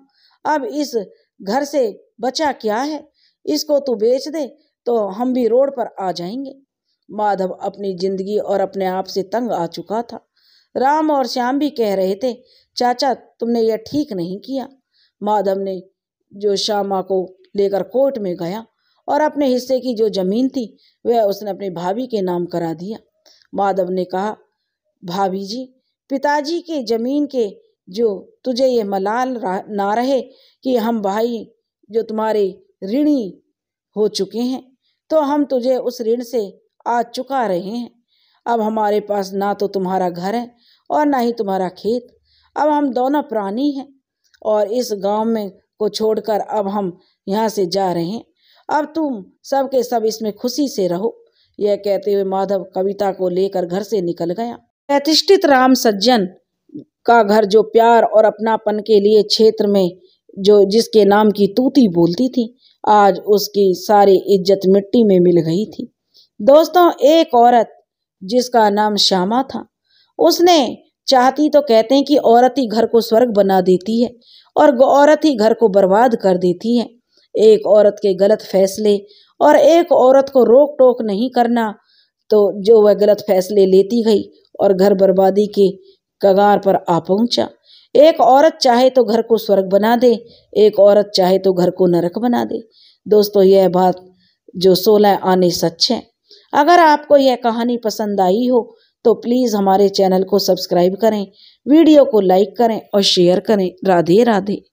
S1: अब इस घर से बचा क्या है इसको तू बेच दे तो हम भी रोड पर आ जाएंगे माधव अपनी जिंदगी और अपने आप से तंग आ चुका था राम और श्याम भी कह रहे थे चाचा तुमने यह ठीक नहीं किया माधव ने जो श्यामा को लेकर कोर्ट में गया और अपने हिस्से की जो जमीन थी वह उसने अपने भाभी के नाम करा दिया माधव ने कहा भाभी जी पिताजी के जमीन के जो तुझे ये मलाल ना रहे कि हम भाई जो तुम्हारे ऋणी हो चुके हैं तो हम तुझे उस ऋण से आ चुका रहे हैं अब हमारे पास ना तो तुम्हारा घर है और ना ही तुम्हारा खेत अब हम दोनों प्राणी हैं और इस गांव में को छोड़कर अब हम यहाँ से जा रहे हैं अब तुम सब के सब इसमें खुशी से रहो यह कहते हुए माधव कविता को लेकर घर से निकल गया प्रतिष्ठित राम सज्जन का घर जो प्यार और अपनापन के लिए क्षेत्र में जो जिसके नाम की तूती बोलती थी आज उसकी सारी इज्जत मिट्टी में मिल गई थी दोस्तों एक औरत जिसका नाम श्यामा था उसने चाहती तो कहते हैं कि औरत ही घर को स्वर्ग बना देती है और औरत ही घर को बर्बाद कर देती है एक औरत के गलत फैसले और एक औरत को रोक टोक नहीं करना तो जो वह गलत फैसले लेती गई और घर बर्बादी के कगार पर आ पहुंचा एक औरत चाहे तो घर को स्वर्ग बना दे एक औरत चाहे तो घर को नरक बना दे दोस्तों यह बात जो सोलह आने सच है अगर आपको यह कहानी पसंद आई हो तो प्लीज़ हमारे चैनल को सब्सक्राइब करें वीडियो को लाइक करें और शेयर करें राधे राधे